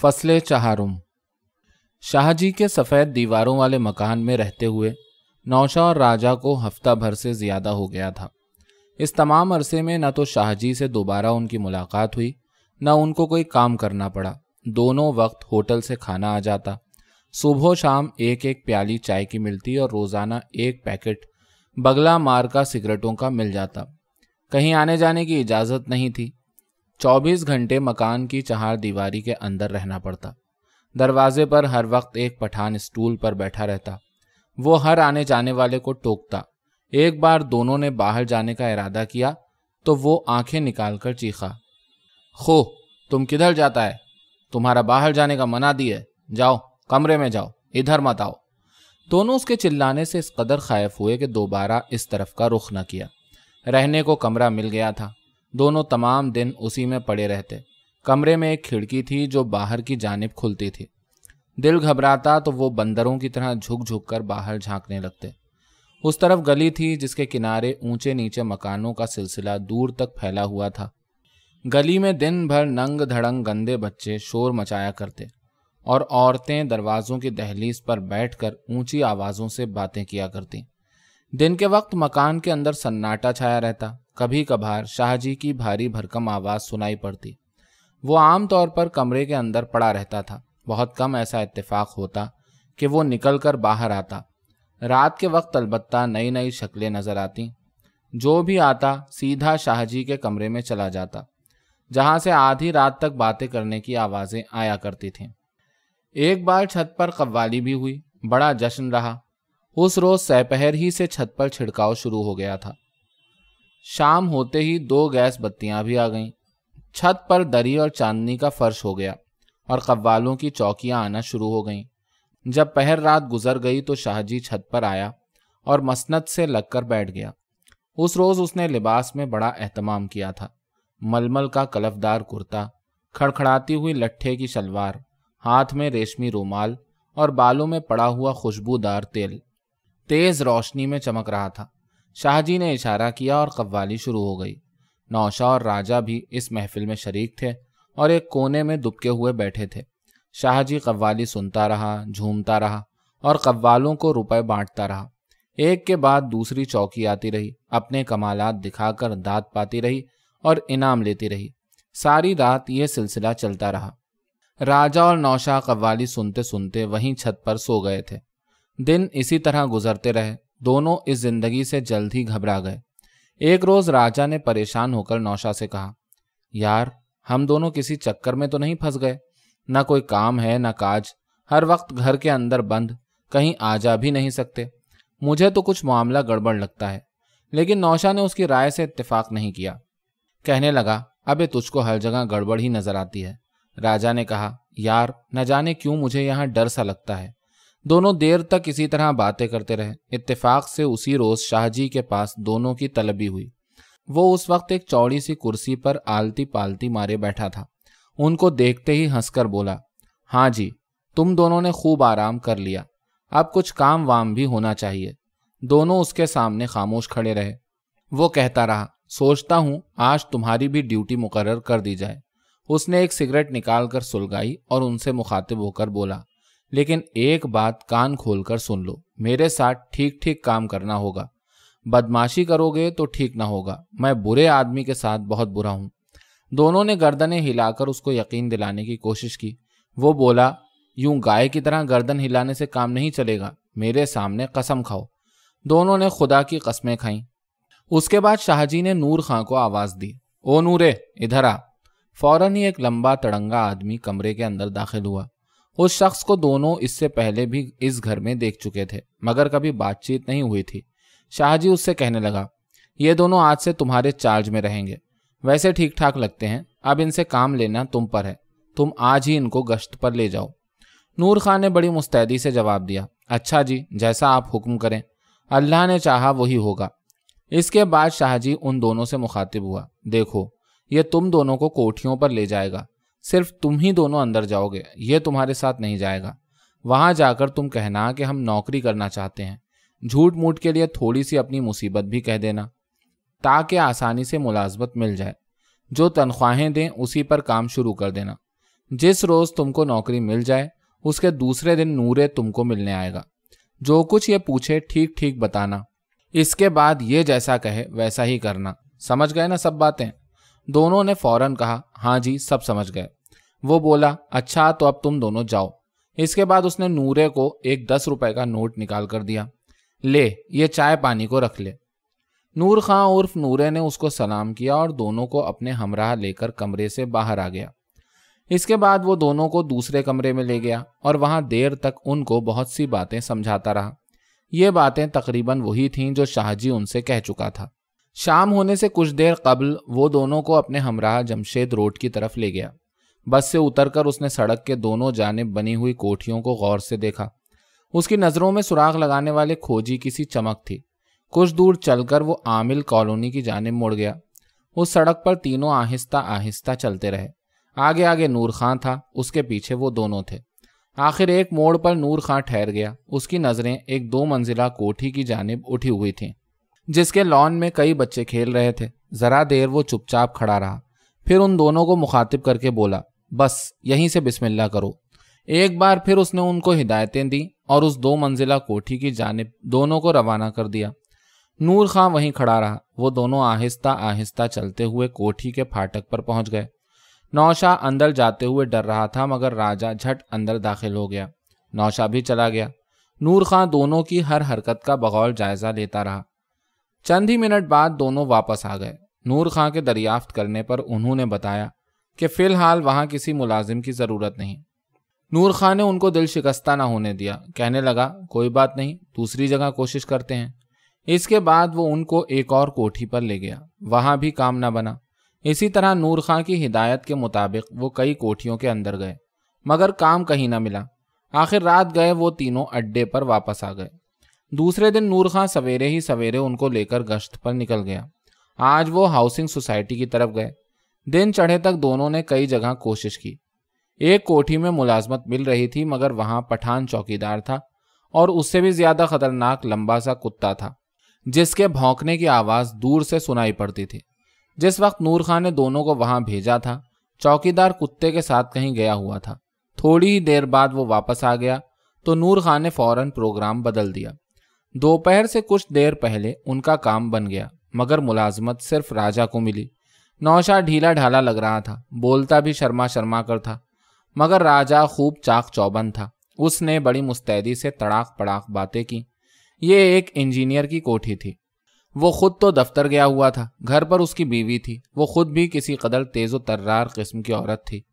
फसले चहारुम शाहजी के सफ़ेद दीवारों वाले मकान में रहते हुए नौशा और राजा को हफ्ता भर से ज़्यादा हो गया था इस तमाम अरसे में न तो शाहजी से दोबारा उनकी मुलाकात हुई न उनको कोई काम करना पड़ा दोनों वक्त होटल से खाना आ जाता सुबह शाम एक एक प्याली चाय की मिलती और रोज़ाना एक पैकेट बगला मार का सिगरेटों का मिल जाता कहीं आने जाने की इजाज़त नहीं थी चौबीस घंटे मकान की चहार दीवारी के अंदर रहना पड़ता दरवाजे पर हर वक्त एक पठान स्टूल पर बैठा रहता वो हर आने जाने वाले को टोकता एक बार दोनों ने बाहर जाने का इरादा किया तो वो आंखें निकालकर चीखा खो तुम किधर जाता है तुम्हारा बाहर जाने का मना दी है जाओ कमरे में जाओ इधर मत आओ दोनों उसके चिल्लाने से इस कदर खायफ हुए कि दोबारा इस तरफ का रुख न किया रहने को कमरा मिल गया था दोनों तमाम दिन उसी में पड़े रहते कमरे में एक खिड़की थी जो बाहर की जानब खुलती थी दिल घबराता तो वो बंदरों की तरह झुक झुक कर बाहर झांकने लगते उस तरफ गली थी जिसके किनारे ऊंचे नीचे मकानों का सिलसिला दूर तक फैला हुआ था गली में दिन भर नंग धड़ंग गंदे बच्चे शोर मचाया करते और औरतें दरवाज़ों की दहलीज पर बैठकर ऊंची आवाज़ों से बातें किया करती दिन के वक्त मकान के अंदर सन्नाटा छाया रहता कभी कभार शाहजी की भारी भरकम आवाज़ सुनाई पड़ती वो आमतौर पर कमरे के अंदर पड़ा रहता था बहुत कम ऐसा इत्तेफाक होता कि वो निकल कर बाहर आता रात के वक्त अलबत्ता नई नई शक्लें नज़र आती जो भी आता सीधा शाहजी के कमरे में चला जाता जहाँ से आधी रात तक बातें करने की आवाज़ें आया करती थीं एक बार छत पर कव्वाली भी हुई बड़ा जश्न रहा उस रोज़ सहपहर ही से छत पर छिड़काव शुरू हो गया था शाम होते ही दो गैस बत्तियां भी आ गईं छत पर दरी और चांदनी का फर्श हो गया और कव्वालों की चौकियां आना शुरू हो गईं जब पहर रात गुजर गई तो शाहजी छत पर आया और मसनत से लगकर बैठ गया उस रोज़ उसने लिबास में बड़ा अहतमाम किया था मलमल का कलफदार कुर्ता खड़खड़ाती हुई लट्ठे की शलवार हाथ में रेशमी रूमाल और बालों में पड़ा हुआ खुशबूदार तेल तेज़ रोशनी में चमक रहा था शाहजी ने इशारा किया और कव्वाली शुरू हो गई नौशा और राजा भी इस महफिल में शरीक थे और एक कोने में दुबके हुए बैठे थे शाहजी कव्वाली सुनता रहा झूमता रहा और कव्वालों को रुपए बांटता रहा एक के बाद दूसरी चौकी आती रही अपने कमालात दिखाकर दाँत पाती रही और इनाम लेती रही सारी रात यह सिलसिला चलता रहा राजा और नौशा कव्वाली सुनते सुनते वहीं छत पर सो गए थे दिन इसी तरह गुजरते रहे दोनों इस जिंदगी से जल्द ही घबरा गए एक रोज राजा ने परेशान होकर नौशा से कहा यार हम दोनों किसी चक्कर में तो नहीं फंस गए ना कोई काम है ना काज हर वक्त घर के अंदर बंद कहीं आ जा भी नहीं सकते मुझे तो कुछ मामला गड़बड़ लगता है लेकिन नौशा ने उसकी राय से इत्तेफाक नहीं किया कहने लगा अबे तुझको हर जगह गड़बड़ ही नजर आती है राजा ने कहा यार न जाने क्यों मुझे यहाँ डर सा लगता है दोनों देर तक इसी तरह बातें करते रहे इत्तेफाक से उसी रोज शाहजी के पास दोनों की तलबी हुई वो उस वक्त एक चौड़ी सी कुर्सी पर आलती पालती मारे बैठा था उनको देखते ही हंसकर बोला हाँ जी तुम दोनों ने खूब आराम कर लिया अब कुछ काम वाम भी होना चाहिए दोनों उसके सामने खामोश खड़े रहे वो कहता रहा सोचता हूं आज तुम्हारी भी ड्यूटी मुकर्र कर दी जाए उसने एक सिगरेट निकाल कर सुलगाई और उनसे मुखातिब होकर बोला लेकिन एक बात कान खोलकर सुन लो मेरे साथ ठीक ठीक काम करना होगा बदमाशी करोगे तो ठीक ना होगा मैं बुरे आदमी के साथ बहुत बुरा हूं दोनों ने गर्दनें हिलाकर उसको यकीन दिलाने की कोशिश की वो बोला यूं गाय की तरह गर्दन हिलाने से काम नहीं चलेगा मेरे सामने कसम खाओ दोनों ने खुदा की कस्में खाई उसके बाद शाहजी ने नूर खां को आवाज़ दी ओ नूरे इधर आ फौरन ही एक लंबा तड़ंगा आदमी कमरे के अंदर दाखिल हुआ उस शख्स को दोनों इससे पहले भी इस घर में देख चुके थे मगर कभी बातचीत नहीं हुई थी शाहजी उससे कहने लगा ये दोनों आज से तुम्हारे चार्ज में रहेंगे वैसे ठीक ठाक लगते हैं अब इनसे काम लेना तुम पर है तुम आज ही इनको गश्त पर ले जाओ नूर खान ने बड़ी मुस्तैदी से जवाब दिया अच्छा जी जैसा आप हुक्म करें अल्लाह ने चाहा वही होगा इसके बाद शाहजी उन दोनों से मुखातिब हुआ देखो ये तुम दोनों को कोठियों पर ले जाएगा सिर्फ तुम ही दोनों अंदर जाओगे ये तुम्हारे साथ नहीं जाएगा वहां जाकर तुम कहना कि हम नौकरी करना चाहते हैं झूठ मूठ के लिए थोड़ी सी अपनी मुसीबत भी कह देना ताकि आसानी से मुलाजमत मिल जाए जो तनख्वाहें दें उसी पर काम शुरू कर देना जिस रोज़ तुमको नौकरी मिल जाए उसके दूसरे दिन नूरे तुमको मिलने आएगा जो कुछ ये पूछे ठीक ठीक बताना इसके बाद ये जैसा कहे वैसा ही करना समझ गए ना सब बातें दोनों ने फौरन कहा हाँ जी सब समझ गए वो बोला अच्छा तो अब तुम दोनों जाओ इसके बाद उसने नूरे को एक दस रुपए का नोट निकाल कर दिया ले ये चाय पानी को रख ले नूर खां उर्फ नूरे ने उसको सलाम किया और दोनों को अपने हमराह लेकर कमरे से बाहर आ गया इसके बाद वो दोनों को दूसरे कमरे में ले गया और वहां देर तक उनको बहुत सी बातें समझाता रहा ये बातें तकरीबन वही थीं जो शाहजी उनसे कह चुका था शाम होने से कुछ देर कबल वो दोनों को अपने हमराह जमशेद रोड की तरफ ले गया बस से उतरकर उसने सड़क के दोनों जानब बनी हुई कोठियों को गौर से देखा उसकी नज़रों में सुराग लगाने वाले खोजी की सी चमक थी कुछ दूर चलकर वो आमिल कॉलोनी की जानब मुड़ गया उस सड़क पर तीनों आहिस्ता आहिस्ता चलते रहे आगे आगे नूर खां था उसके पीछे वो दोनों थे आखिर एक मोड़ पर नूर खां ठहर गया उसकी नज़रें एक दो मंजिला कोठी की जानब उठी हुई थीं जिसके लॉन में कई बच्चे खेल रहे थे ज़रा देर वो चुपचाप खड़ा रहा फिर उन दोनों को मुखातिब करके बोला बस यहीं से बिस्मिल्लाह करो एक बार फिर उसने उनको हिदायतें दी और उस दो मंजिला कोठी की जानब दोनों को रवाना कर दिया नूर खां वहीं खड़ा रहा वो दोनों आहिस्ता आहिस्ता चलते हुए कोठी के फाटक पर पहुंच गए नौशा अंदर जाते हुए डर रहा था मगर राजा झट अंदर दाखिल हो गया नौशा भी चला गया नूर खां दोनों की हर हरकत का बगौल जायजा लेता रहा चंद ही मिनट बाद दोनों वापस आ गए नूर खां के दरियाफ्त करने पर उन्होंने बताया कि फ़िलहाल वहाँ किसी मुलाजिम की ज़रूरत नहीं नूर खान ने उनको दिल शिकस्ता ना होने दिया कहने लगा कोई बात नहीं दूसरी जगह कोशिश करते हैं इसके बाद वो उनको एक और कोठी पर ले गया वहाँ भी काम ना बना इसी तरह नूर खां की हिदायत के मुताबिक वो कई कोठियों के अंदर गए मगर काम कहीं ना मिला आखिर रात गए वो तीनों अड्डे पर वापस आ गए दूसरे दिन नूर खां सवेरे ही सवेरे उनको लेकर गश्त पर निकल गया आज वो हाउसिंग सोसाइटी की तरफ गए दिन चढ़े तक दोनों ने कई जगह कोशिश की एक कोठी में मुलाजमत मिल रही थी मगर वहां पठान चौकीदार था और उससे भी ज्यादा खतरनाक लंबा सा कुत्ता था जिसके भौंकने की आवाज दूर से सुनाई पड़ती थी जिस वक्त नूर खान ने दोनों को वहां भेजा था चौकीदार कुत्ते के साथ कहीं गया हुआ था थोड़ी ही देर बाद वो वापस आ गया तो नूर खान ने फौरन प्रोग्राम बदल दिया दोपहर से कुछ देर पहले उनका काम बन गया मगर मुलाजमत सिर्फ राजा को मिली नौशा ढीला ढाला लग रहा था बोलता भी शर्मा शर्मा कर था मगर राजा खूब चाक चौबंद था उसने बड़ी मुस्तैदी से तड़ाक पड़ाक बातें की ये एक इंजीनियर की कोठी थी वो खुद तो दफ्तर गया हुआ था घर पर उसकी बीवी थी वो खुद भी किसी कदर तेज़ो तर्रार किस्म की औरत थी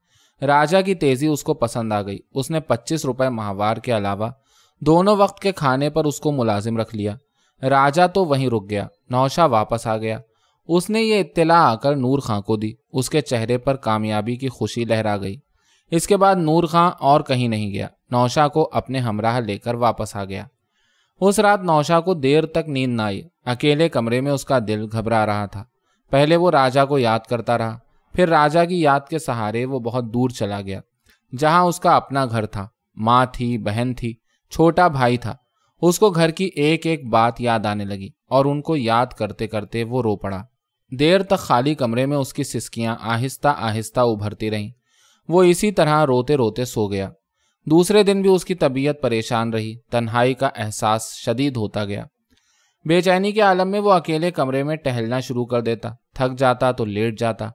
राजा की तेज़ी उसको पसंद आ गई उसने पच्चीस रुपये माहवार के अलावा दोनों वक्त के खाने पर उसको मुलाजिम रख लिया राजा तो वहीं रुक गया नौशा वापस आ गया उसने ये इतला आकर नूर खां को दी उसके चेहरे पर कामयाबी की खुशी लहरा गई इसके बाद नूर खां और कहीं नहीं गया नौशा को अपने हमराह लेकर वापस आ गया उस रात नौशा को देर तक नींद न आई अकेले कमरे में उसका दिल घबरा रहा था पहले वो राजा को याद करता रहा फिर राजा की याद के सहारे वो बहुत दूर चला गया जहां उसका अपना घर था माँ थी बहन थी छोटा भाई था उसको घर की एक एक बात याद आने लगी और उनको याद करते करते वो रो पड़ा देर तक खाली कमरे में उसकी सिसकियां आहिस्ता आहिस्ता उभरती रहीं वो इसी तरह रोते रोते सो गया दूसरे दिन भी उसकी तबीयत परेशान रही तन्हाई का एहसास शदीद होता गया बेचैनी के आलम में वो अकेले कमरे में टहलना शुरू कर देता थक जाता तो लेट जाता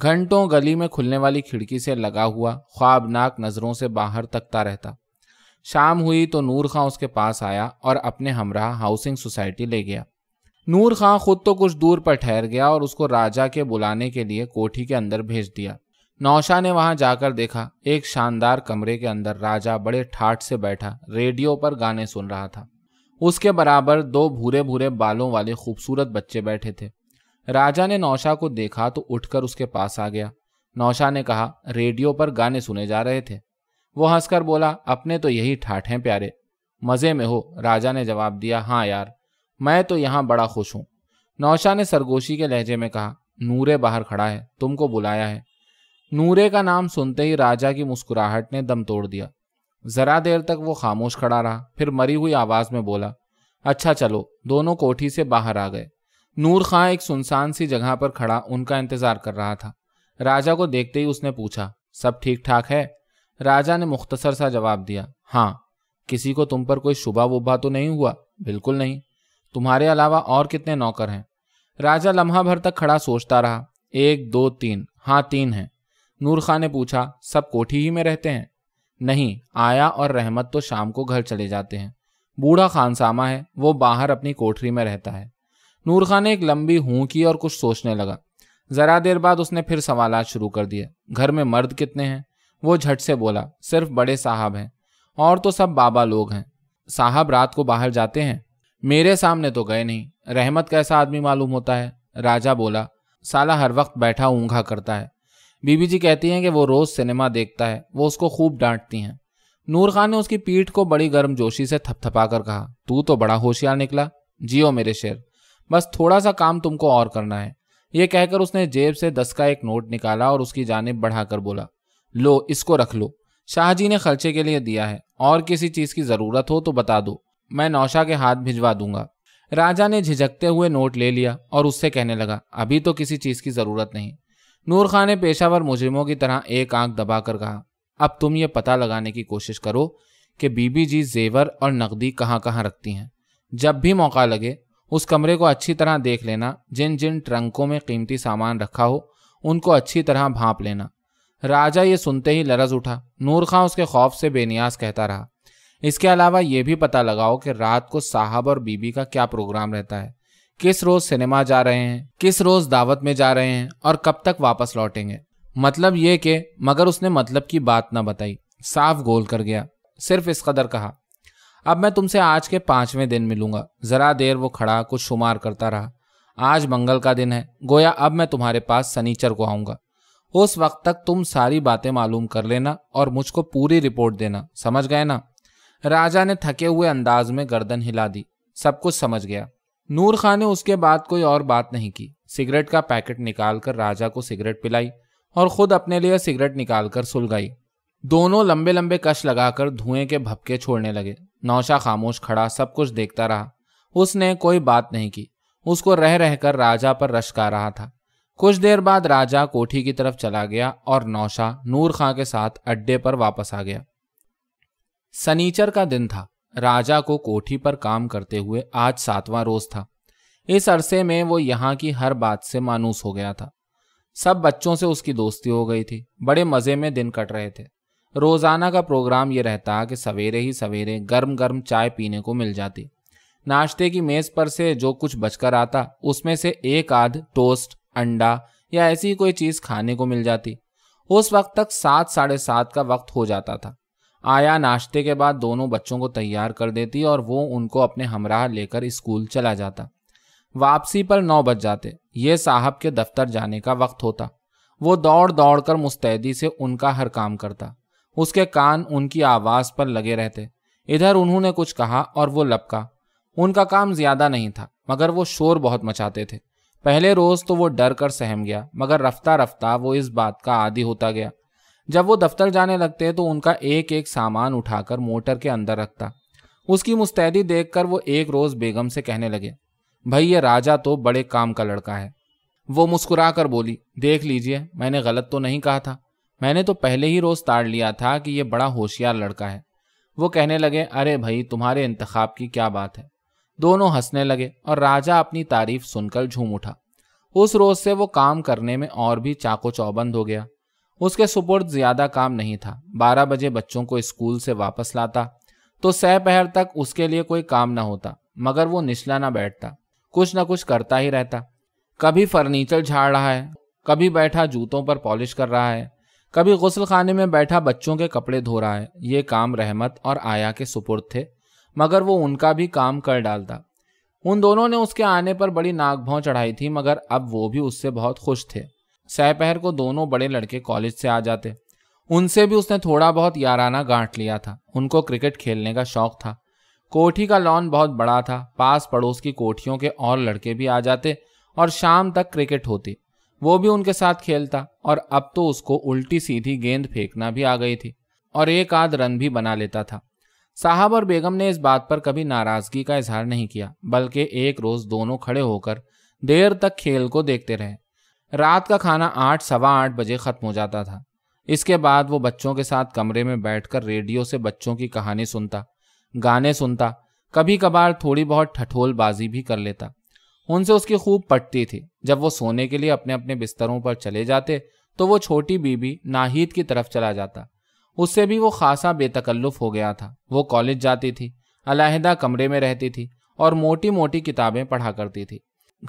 घंटों गली में खुलने वाली खिड़की से लगा हुआ ख्वाबनाक नज़रों से बाहर तकता रहता शाम हुई तो नूर खां उसके पास आया और अपने हमरा हाउसिंग सोसाइटी ले गया नूर खां खुद तो कुछ दूर पर ठहर गया और उसको राजा के बुलाने के लिए कोठी के अंदर भेज दिया नौशा ने वहां जाकर देखा एक शानदार कमरे के अंदर राजा बड़े ठाट से बैठा रेडियो पर गाने सुन रहा था उसके बराबर दो भूरे भूरे बालों वाले खूबसूरत बच्चे बैठे थे राजा ने नौशा को देखा तो उठकर उसके पास आ गया नौशा ने कहा रेडियो पर गाने सुने जा रहे थे वो हंसकर बोला अपने तो यही ठाठ हैं प्यारे मज़े में हो राजा ने जवाब दिया हाँ यार मैं तो यहाँ बड़ा खुश हूँ नौशा ने सरगोशी के लहजे में कहा नूरे बाहर खड़ा है तुमको बुलाया है नूरे का नाम सुनते ही राजा की मुस्कुराहट ने दम तोड़ दिया ज़रा देर तक वो खामोश खड़ा रहा फिर मरी हुई आवाज़ में बोला अच्छा चलो दोनों कोठी से बाहर आ गए नूर खां एक सुनसान सी जगह पर खड़ा उनका इंतज़ार कर रहा था राजा को देखते ही उसने पूछा सब ठीक ठाक है राजा ने मुख्तसर सा जवाब दिया हाँ किसी को तुम पर कोई शुभा वुबा तो नहीं हुआ बिल्कुल नहीं तुम्हारे अलावा और कितने नौकर हैं राजा लम्हा भर तक खड़ा सोचता रहा एक दो तीन हाँ तीन है नूर खान ने पूछा सब कोठी ही में रहते हैं नहीं आया और रहमत तो शाम को घर चले जाते हैं बूढ़ा खानसामा है वो बाहर अपनी कोठरी में रहता है नूर खान ने एक लंबी हूं की और कुछ सोचने लगा ज़रा देर बाद उसने फिर सवाल शुरू कर दिए घर में मर्द कितने हैं वो झट से बोला सिर्फ बड़े साहब हैं और तो सब बाबा लोग हैं साहब रात को बाहर जाते हैं मेरे सामने तो गए नहीं रहमत कैसा आदमी मालूम होता है राजा बोला साला हर वक्त बैठा ऊँघा करता है बीबी जी कहती हैं कि वो रोज़ सिनेमा देखता है वो उसको खूब डांटती हैं नूर खान ने उसकी पीठ को बड़ी गर्म जोशी से थपथपा कर कहा तू तो बड़ा होशियार निकला जियो मेरे शेर बस थोड़ा सा काम तुमको और करना है ये कहकर उसने जेब से दस का एक नोट निकाला और उसकी जानब बढ़ाकर बोला लो इसको रख लो शाहजी ने खर्चे के लिए दिया है और किसी चीज़ की ज़रूरत हो तो बता दो मैं नौशा के हाथ भिजवा दूंगा राजा ने झिझकते हुए नोट ले लिया और उससे कहने लगा अभी तो किसी चीज़ की ज़रूरत नहीं नूर खान ने पेशावर मुजरिमों की तरह एक आंख दबाकर कहा अब तुम ये पता लगाने की कोशिश करो कि बीबी जी जेवर और नकदी कहाँ कहाँ रखती हैं जब भी मौका लगे उस कमरे को अच्छी तरह देख लेना जिन जिन ट्रंकों में कीमती सामान रखा हो उनको अच्छी तरह भाप लेना राजा ये सुनते ही लरज उठा नूर खां उसके खौफ से बेनियाज कहता रहा इसके अलावा ये भी पता लगाओ कि रात को साहब और बीबी का क्या प्रोग्राम रहता है किस रोज सिनेमा जा रहे हैं किस रोज दावत में जा रहे हैं और कब तक वापस लौटेंगे मतलब ये कि मगर उसने मतलब की बात ना बताई साफ गोल कर गया सिर्फ इस कदर कहा अब मैं तुमसे आज के पांचवें दिन मिलूंगा जरा देर वो खड़ा कुछ शुमार करता रहा आज मंगल का दिन है गोया अब मैं तुम्हारे पास सनीचर को आऊंगा उस वक्त तक तुम सारी बातें मालूम कर लेना और मुझको पूरी रिपोर्ट देना समझ गए ना राजा ने थके हुए अंदाज में गर्दन हिला दी सब कुछ समझ गया नूर खां ने उसके बाद कोई और बात नहीं की सिगरेट का पैकेट निकालकर राजा को सिगरेट पिलाई और खुद अपने लिए सिगरेट निकालकर सुलगाई दोनों लंबे लंबे कश लगाकर धुएं के भपके छोड़ने लगे नौशा खामोश खड़ा सब कुछ देखता रहा उसने कोई बात नहीं की उसको रह रहकर राजा पर रशका रहा था कुछ देर बाद राजा कोठी की तरफ चला गया और नौशा नूर खां के साथ अड्डे पर वापस आ गया सनीचर का दिन था राजा को कोठी पर काम करते हुए आज सातवां रोज था इस अरसे में वो यहाँ की हर बात से मानूस हो गया था सब बच्चों से उसकी दोस्ती हो गई थी बड़े मज़े में दिन कट रहे थे रोज़ाना का प्रोग्राम ये रहता कि सवेरे ही सवेरे गर्म गर्म चाय पीने को मिल जाती नाश्ते की मेज़ पर से जो कुछ बचकर आता उसमें से एक आध टोस्ट अंडा या ऐसी कोई चीज़ खाने को मिल जाती उस वक्त तक सात साढ़े सात का वक्त हो जाता था आया नाश्ते के बाद दोनों बच्चों को तैयार कर देती और वो उनको अपने हमराह लेकर स्कूल चला जाता वापसी पर नौ बज जाते ये साहब के दफ्तर जाने का वक्त होता वो दौड़ दौड़ कर मुस्तैदी से उनका हर काम करता उसके कान उनकी आवाज़ पर लगे रहते इधर उन्होंने कुछ कहा और वो लपका उनका काम ज़्यादा नहीं था मगर वो शोर बहुत मचाते थे पहले रोज़ तो वो डर कर सहम गया मगर रफ्ता रफ्ता वो इस बात का आदि होता गया जब वो दफ्तर जाने लगते तो उनका एक एक सामान उठाकर मोटर के अंदर रखता उसकी मुस्तैदी देखकर वो एक रोज़ बेगम से कहने लगे भाई ये राजा तो बड़े काम का लड़का है वो मुस्कुरा कर बोली देख लीजिए मैंने गलत तो नहीं कहा था मैंने तो पहले ही रोज़ ताड़ लिया था कि ये बड़ा होशियार लड़का है वो कहने लगे अरे भाई तुम्हारे इंतखाब की क्या बात है दोनों हंसने लगे और राजा अपनी तारीफ सुनकर झूम उठा उस रोज़ से वो काम करने में और भी चाको चौबंद हो गया उसके सुपुर्द ज्यादा काम नहीं था बारह बजे बच्चों को स्कूल से वापस लाता तो सह पहर तक उसके लिए कोई काम न होता मगर वो निचला ना बैठता कुछ ना कुछ करता ही रहता कभी फर्नीचर झाड़ रहा है कभी बैठा जूतों पर पॉलिश कर रहा है कभी गसल खाने में बैठा बच्चों के कपड़े धो रहा है ये काम रहमत और आया के सुपुर्द थे मगर वो उनका भी काम कर डालता उन दोनों ने उसके आने पर बड़ी नाक भाव चढ़ाई थी मगर अब वो भी उससे बहुत खुश थे सहपहर को दोनों बड़े लड़के कॉलेज से आ जाते उनसे भी उसने थोड़ा बहुत याराना गांठ लिया था उनको क्रिकेट खेलने का शौक था कोठी का लॉन बहुत बड़ा था पास पड़ोस की कोठियों के और लड़के भी आ जाते और शाम तक क्रिकेट होती वो भी उनके साथ खेलता और अब तो उसको उल्टी सीधी गेंद फेंकना भी आ गई थी और एक आध रन भी बना लेता था साहब और बेगम ने इस बात पर कभी नाराजगी का इजहार नहीं किया बल्कि एक रोज दोनों खड़े होकर देर तक खेल को देखते रहे रात का खाना आठ सवा आठ बजे ख़त्म हो जाता था इसके बाद वो बच्चों के साथ कमरे में बैठकर रेडियो से बच्चों की कहानी सुनता गाने सुनता कभी कभार थोड़ी बहुत ठठोलबाजी भी कर लेता उनसे उसकी खूब पटती थी जब वो सोने के लिए अपने अपने बिस्तरों पर चले जाते तो वो छोटी बीबी नाहिद की तरफ चला जाता उससे भी वो खासा बेतकल्लुफ हो गया था वो कॉलेज जाती थी अलाहदा कमरे में रहती थी और मोटी मोटी किताबें पढ़ा करती थी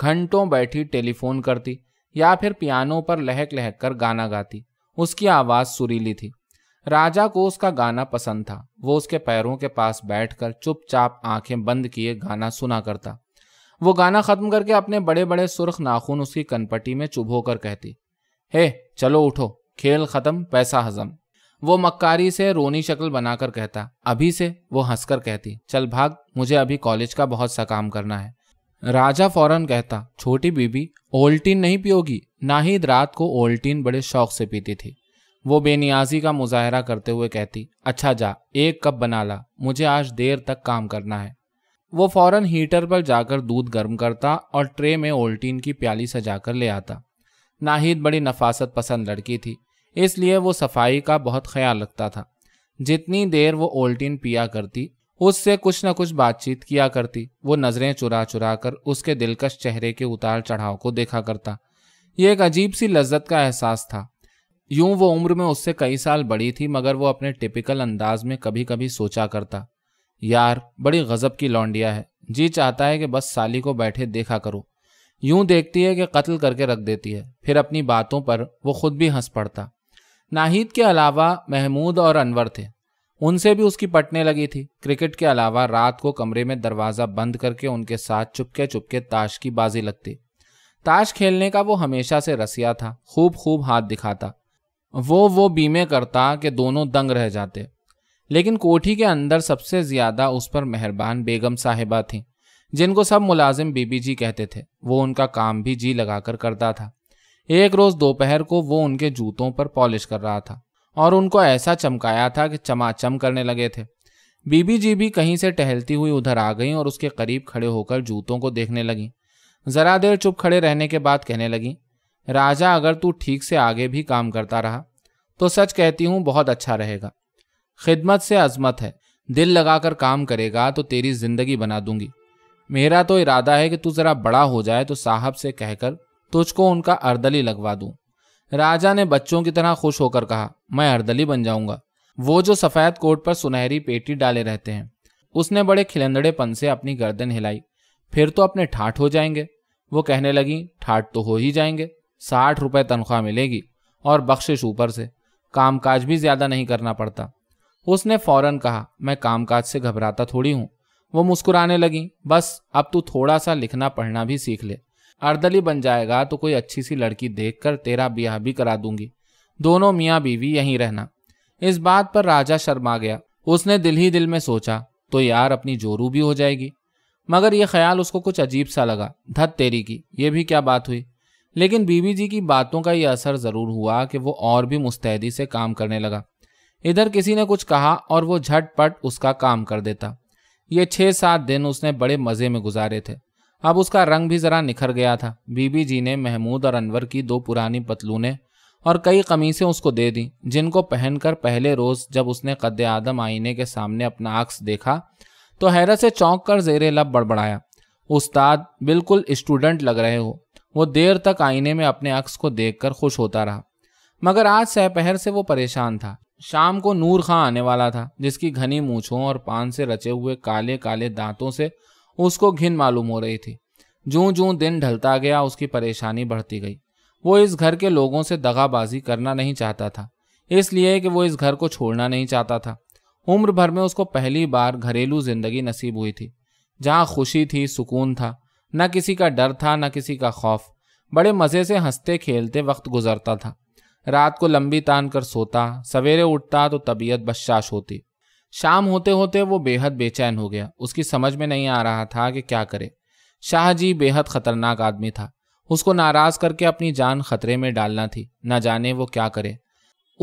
घंटों बैठी टेलीफोन करती या फिर पियानो पर लहक लहक कर गाना गाती उसकी आवाज़ सुरीली थी राजा को उसका गाना पसंद था वो उसके पैरों के पास बैठकर चुपचाप आंखें बंद किए गाना सुना करता वो गाना ख़त्म करके अपने बड़े बड़े सुर्ख नाखून उसकी कनपट्टी में चुभो कर कहती हे चलो उठो खेल ख़त्म पैसा हजम वो मक्कारी से रोनी शक्ल बनाकर कहता अभी से वो हंसकर कहती चल भाग मुझे अभी कॉलेज का बहुत सा काम करना है राजा फौरन कहता छोटी बीबी ओल्टीन नहीं पियोगी नाहिद रात को ओल्टीन बड़े शौक से पीती थी वो बेनियाजी का मुजाहरा करते हुए कहती अच्छा जा एक कप बना ला मुझे आज देर तक काम करना है वो फौरन हीटर पर जाकर दूध गर्म करता और ट्रे में ओल्टीन की प्याली सजाकर ले आता नाहिद बड़ी नफासत पसंद लड़की थी इसलिए वो सफाई का बहुत ख्याल रखता था जितनी देर वो ओल्टीन पिया करती उससे कुछ न कुछ बातचीत किया करती वो नजरें चुरा चुरा कर उसके दिलकश चेहरे के उतार चढ़ाव को देखा करता ये एक अजीब सी लज्जत का एहसास था यूं वो उम्र में उससे कई साल बड़ी थी मगर वो अपने टिपिकल अंदाज में कभी कभी सोचा करता यार बड़ी गजब की लौंडिया है जी चाहता है कि बस साली को बैठे देखा करो यूं देखती है कि कत्ल करके रख देती है फिर अपनी बातों पर वो खुद भी हंस पड़ता नाहिद के अलावा महमूद और अनवर थे उनसे भी उसकी पटने लगी थी क्रिकेट के अलावा रात को कमरे में दरवाजा बंद करके उनके साथ चुपके चुपके ताश की बाजी लगती ताश खेलने का वो हमेशा से रसिया था खूब खूब हाथ दिखाता वो वो बीमे करता कि दोनों दंग रह जाते लेकिन कोठी के अंदर सबसे ज्यादा उस पर मेहरबान बेगम साहिबा थी जिनको सब मुलाजिम बीबी जी कहते थे वो उनका काम भी जी लगाकर करता था एक रोज दोपहर को वो उनके जूतों पर पॉलिश कर रहा था और उनको ऐसा चमकाया था कि चमाचम करने लगे थे बीबी जी भी कहीं से टहलती हुई उधर आ गईं और उसके करीब खड़े होकर जूतों को देखने लगीं ज़रा देर चुप खड़े रहने के बाद कहने लगीं राजा अगर तू ठीक से आगे भी काम करता रहा तो सच कहती हूँ बहुत अच्छा रहेगा खिदमत से अजमत है दिल लगाकर काम करेगा तो तेरी ज़िंदगी बना दूंगी मेरा तो इरादा है कि तू ज़रा बड़ा हो जाए तो साहब से कहकर तुझको उनका अर्दली लगवा दूँ राजा ने बच्चों की तरह खुश होकर कहा मैं अर्दली बन जाऊंगा वो जो सफेद कोट पर सुनहरी पेटी डाले रहते हैं उसने बड़े खिलंदड़ेपन से अपनी गर्दन हिलाई फिर तो अपने ठाठ हो जाएंगे वो कहने लगी ठाठ तो हो ही जाएंगे साठ रुपये तनख्वाह मिलेगी और बख्शिश ऊपर से कामकाज भी ज़्यादा नहीं करना पड़ता उसने फौरन कहा मैं कामकाज से घबराता थोड़ी हूँ वो मुस्कुराने लगी बस अब तू थोड़ा सा लिखना पढ़ना भी सीख ले अर्दली बन जाएगा तो कोई अच्छी सी लड़की देखकर तेरा ब्याह भी करा दूंगी दोनों मियाँ बीवी यहीं रहना इस बात पर राजा शर्मा गया उसने दिल ही दिल में सोचा तो यार अपनी जोरू भी हो जाएगी मगर यह ख्याल उसको कुछ अजीब सा लगा धत तेरी की यह भी क्या बात हुई लेकिन बीबी जी की बातों का यह असर ज़रूर हुआ कि वो और भी मुस्तैदी से काम करने लगा इधर किसी ने कुछ कहा और वो झटपट उसका काम कर देता ये छः सात दिन उसने बड़े मज़े में गुजारे थे अब उसका रंग भी ज़रा निखर गया था बीबी जी ने महमूद और अनवर की दो पुरानी पतलूने और कई कमीसें उसको दे दी जिनको पहनकर पहले रोज़ जब उसने कद आदम आईने के सामने अपना अक्स देखा तो हैरत से चौंक कर जेर लब बड़बड़ाया उस्ताद बिल्कुल स्टूडेंट लग रहे हो वो देर तक आईने में अपने अक्स को देखकर खुश होता रहा मगर आज सहपहर से वो परेशान था शाम को नूर खां आने वाला था जिसकी घनी मूछों और पान से रचे हुए काले काले दांतों से उसको घिन मालूम हो रही थी जू जूं दिन ढलता गया उसकी परेशानी बढ़ती गई वो इस घर के लोगों से दगाबाजी करना नहीं चाहता था इसलिए कि वो इस घर को छोड़ना नहीं चाहता था उम्र भर में उसको पहली बार घरेलू जिंदगी नसीब हुई थी जहाँ खुशी थी सुकून था न किसी का डर था न किसी का खौफ बड़े मज़े से हंसते खेलते वक्त गुजरता था रात को लंबी तान कर सोता सवेरे उठता तो तबीयत बशाश होती शाम होते होते वो बेहद बेचैन हो गया उसकी समझ में नहीं आ रहा था कि क्या करे शाहजी बेहद खतरनाक आदमी था उसको नाराज करके अपनी जान खतरे में डालना थी ना जाने वो क्या करे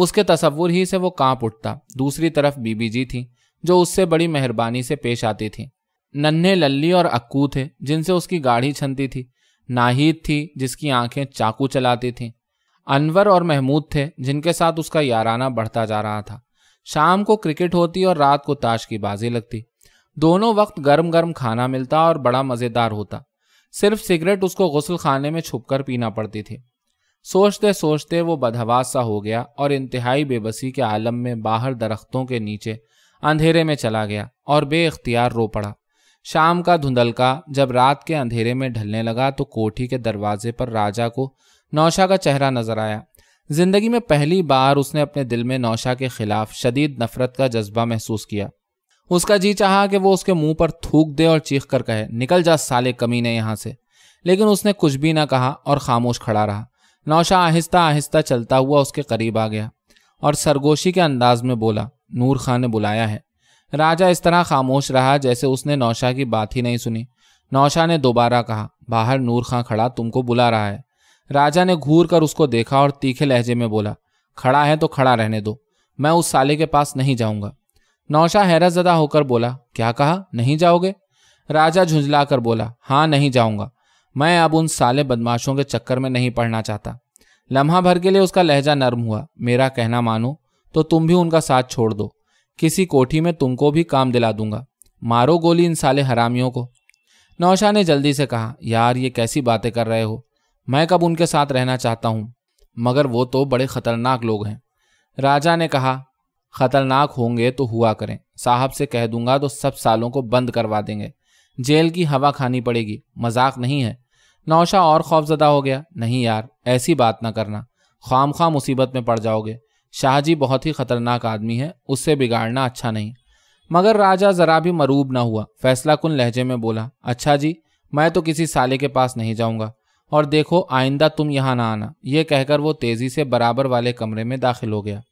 उसके तस्वुर ही से वो कांप उठता दूसरी तरफ बीबी जी थी जो उससे बड़ी मेहरबानी से पेश आती थी नन्हे लल्ली और अक्कू थे जिनसे उसकी गाढ़ी छनती थी नाहिद थी जिसकी आंखें चाकू चलाती थीं अनवर और महमूद थे जिनके साथ उसका याराना बढ़ता जा रहा था शाम को क्रिकेट होती और रात को ताश की बाजी लगती दोनों वक्त गर्म गर्म खाना मिलता और बड़ा मज़ेदार होता सिर्फ सिगरेट उसको गसल खाने में छुप कर पीना पड़ती थी सोचते सोचते वो बदहवास सा हो गया और इंतहाई बेबसी के आलम में बाहर दरख्तों के नीचे अंधेरे में चला गया और बेख्तियार रो पड़ा शाम का धुंधलका जब रात के अंधेरे में ढलने लगा तो कोठी के दरवाजे पर राजा को नौशा का चेहरा नजर आया जिंदगी में पहली बार उसने अपने दिल में नौशा के खिलाफ शदीद नफरत का जज्बा महसूस किया उसका जी चाह कि वो उसके मुंह पर थूक दे और चीख कर कहे निकल जा साले कमी ने यहाँ से लेकिन उसने कुछ भी ना कहा और खामोश खड़ा रहा नौशा आहिस्ता आहिस्ता चलता हुआ उसके करीब आ गया और सरगोशी के अंदाज में बोला नूर खान ने बुलाया है राजा इस तरह खामोश रहा जैसे उसने नौशा की बात ही नहीं सुनी नौशा ने दोबारा कहा बाहर नूर खां खड़ा तुमको बुला रहा है राजा ने घूर कर उसको देखा और तीखे लहजे में बोला खड़ा है तो खड़ा रहने दो मैं उस साले के पास नहीं जाऊंगा नौशा हैरत जदा होकर बोला क्या कहा नहीं जाओगे राजा झुंझला कर बोला हाँ नहीं जाऊंगा मैं अब उन साले बदमाशों के चक्कर में नहीं पढ़ना चाहता लम्हा भर के लिए उसका लहजा नर्म हुआ मेरा कहना मानो तो तुम भी उनका साथ छोड़ दो किसी कोठी में तुमको भी काम दिला दूंगा मारो गोली इन साले हरामियों को नौशा ने जल्दी से कहा यार ये कैसी बातें कर रहे हो मैं कब उनके साथ रहना चाहता हूं मगर वो तो बड़े खतरनाक लोग हैं राजा ने कहा खतरनाक होंगे तो हुआ करें साहब से कह दूंगा तो सब सालों को बंद करवा देंगे जेल की हवा खानी पड़ेगी मजाक नहीं है नौशा और खौफजदा हो गया नहीं यार ऐसी बात ना करना खाम खा मुसीबत में पड़ जाओगे शाहजी बहुत ही खतरनाक आदमी है उससे बिगाड़ना अच्छा नहीं मगर राजा जरा भी मरूब ना हुआ फैसला कुन लहजे में बोला अच्छा जी मैं तो किसी साले के पास नहीं जाऊंगा और देखो आइंदा तुम यहाँ ना आना यह कहकर वो तेजी से बराबर वाले कमरे में दाखिल हो गया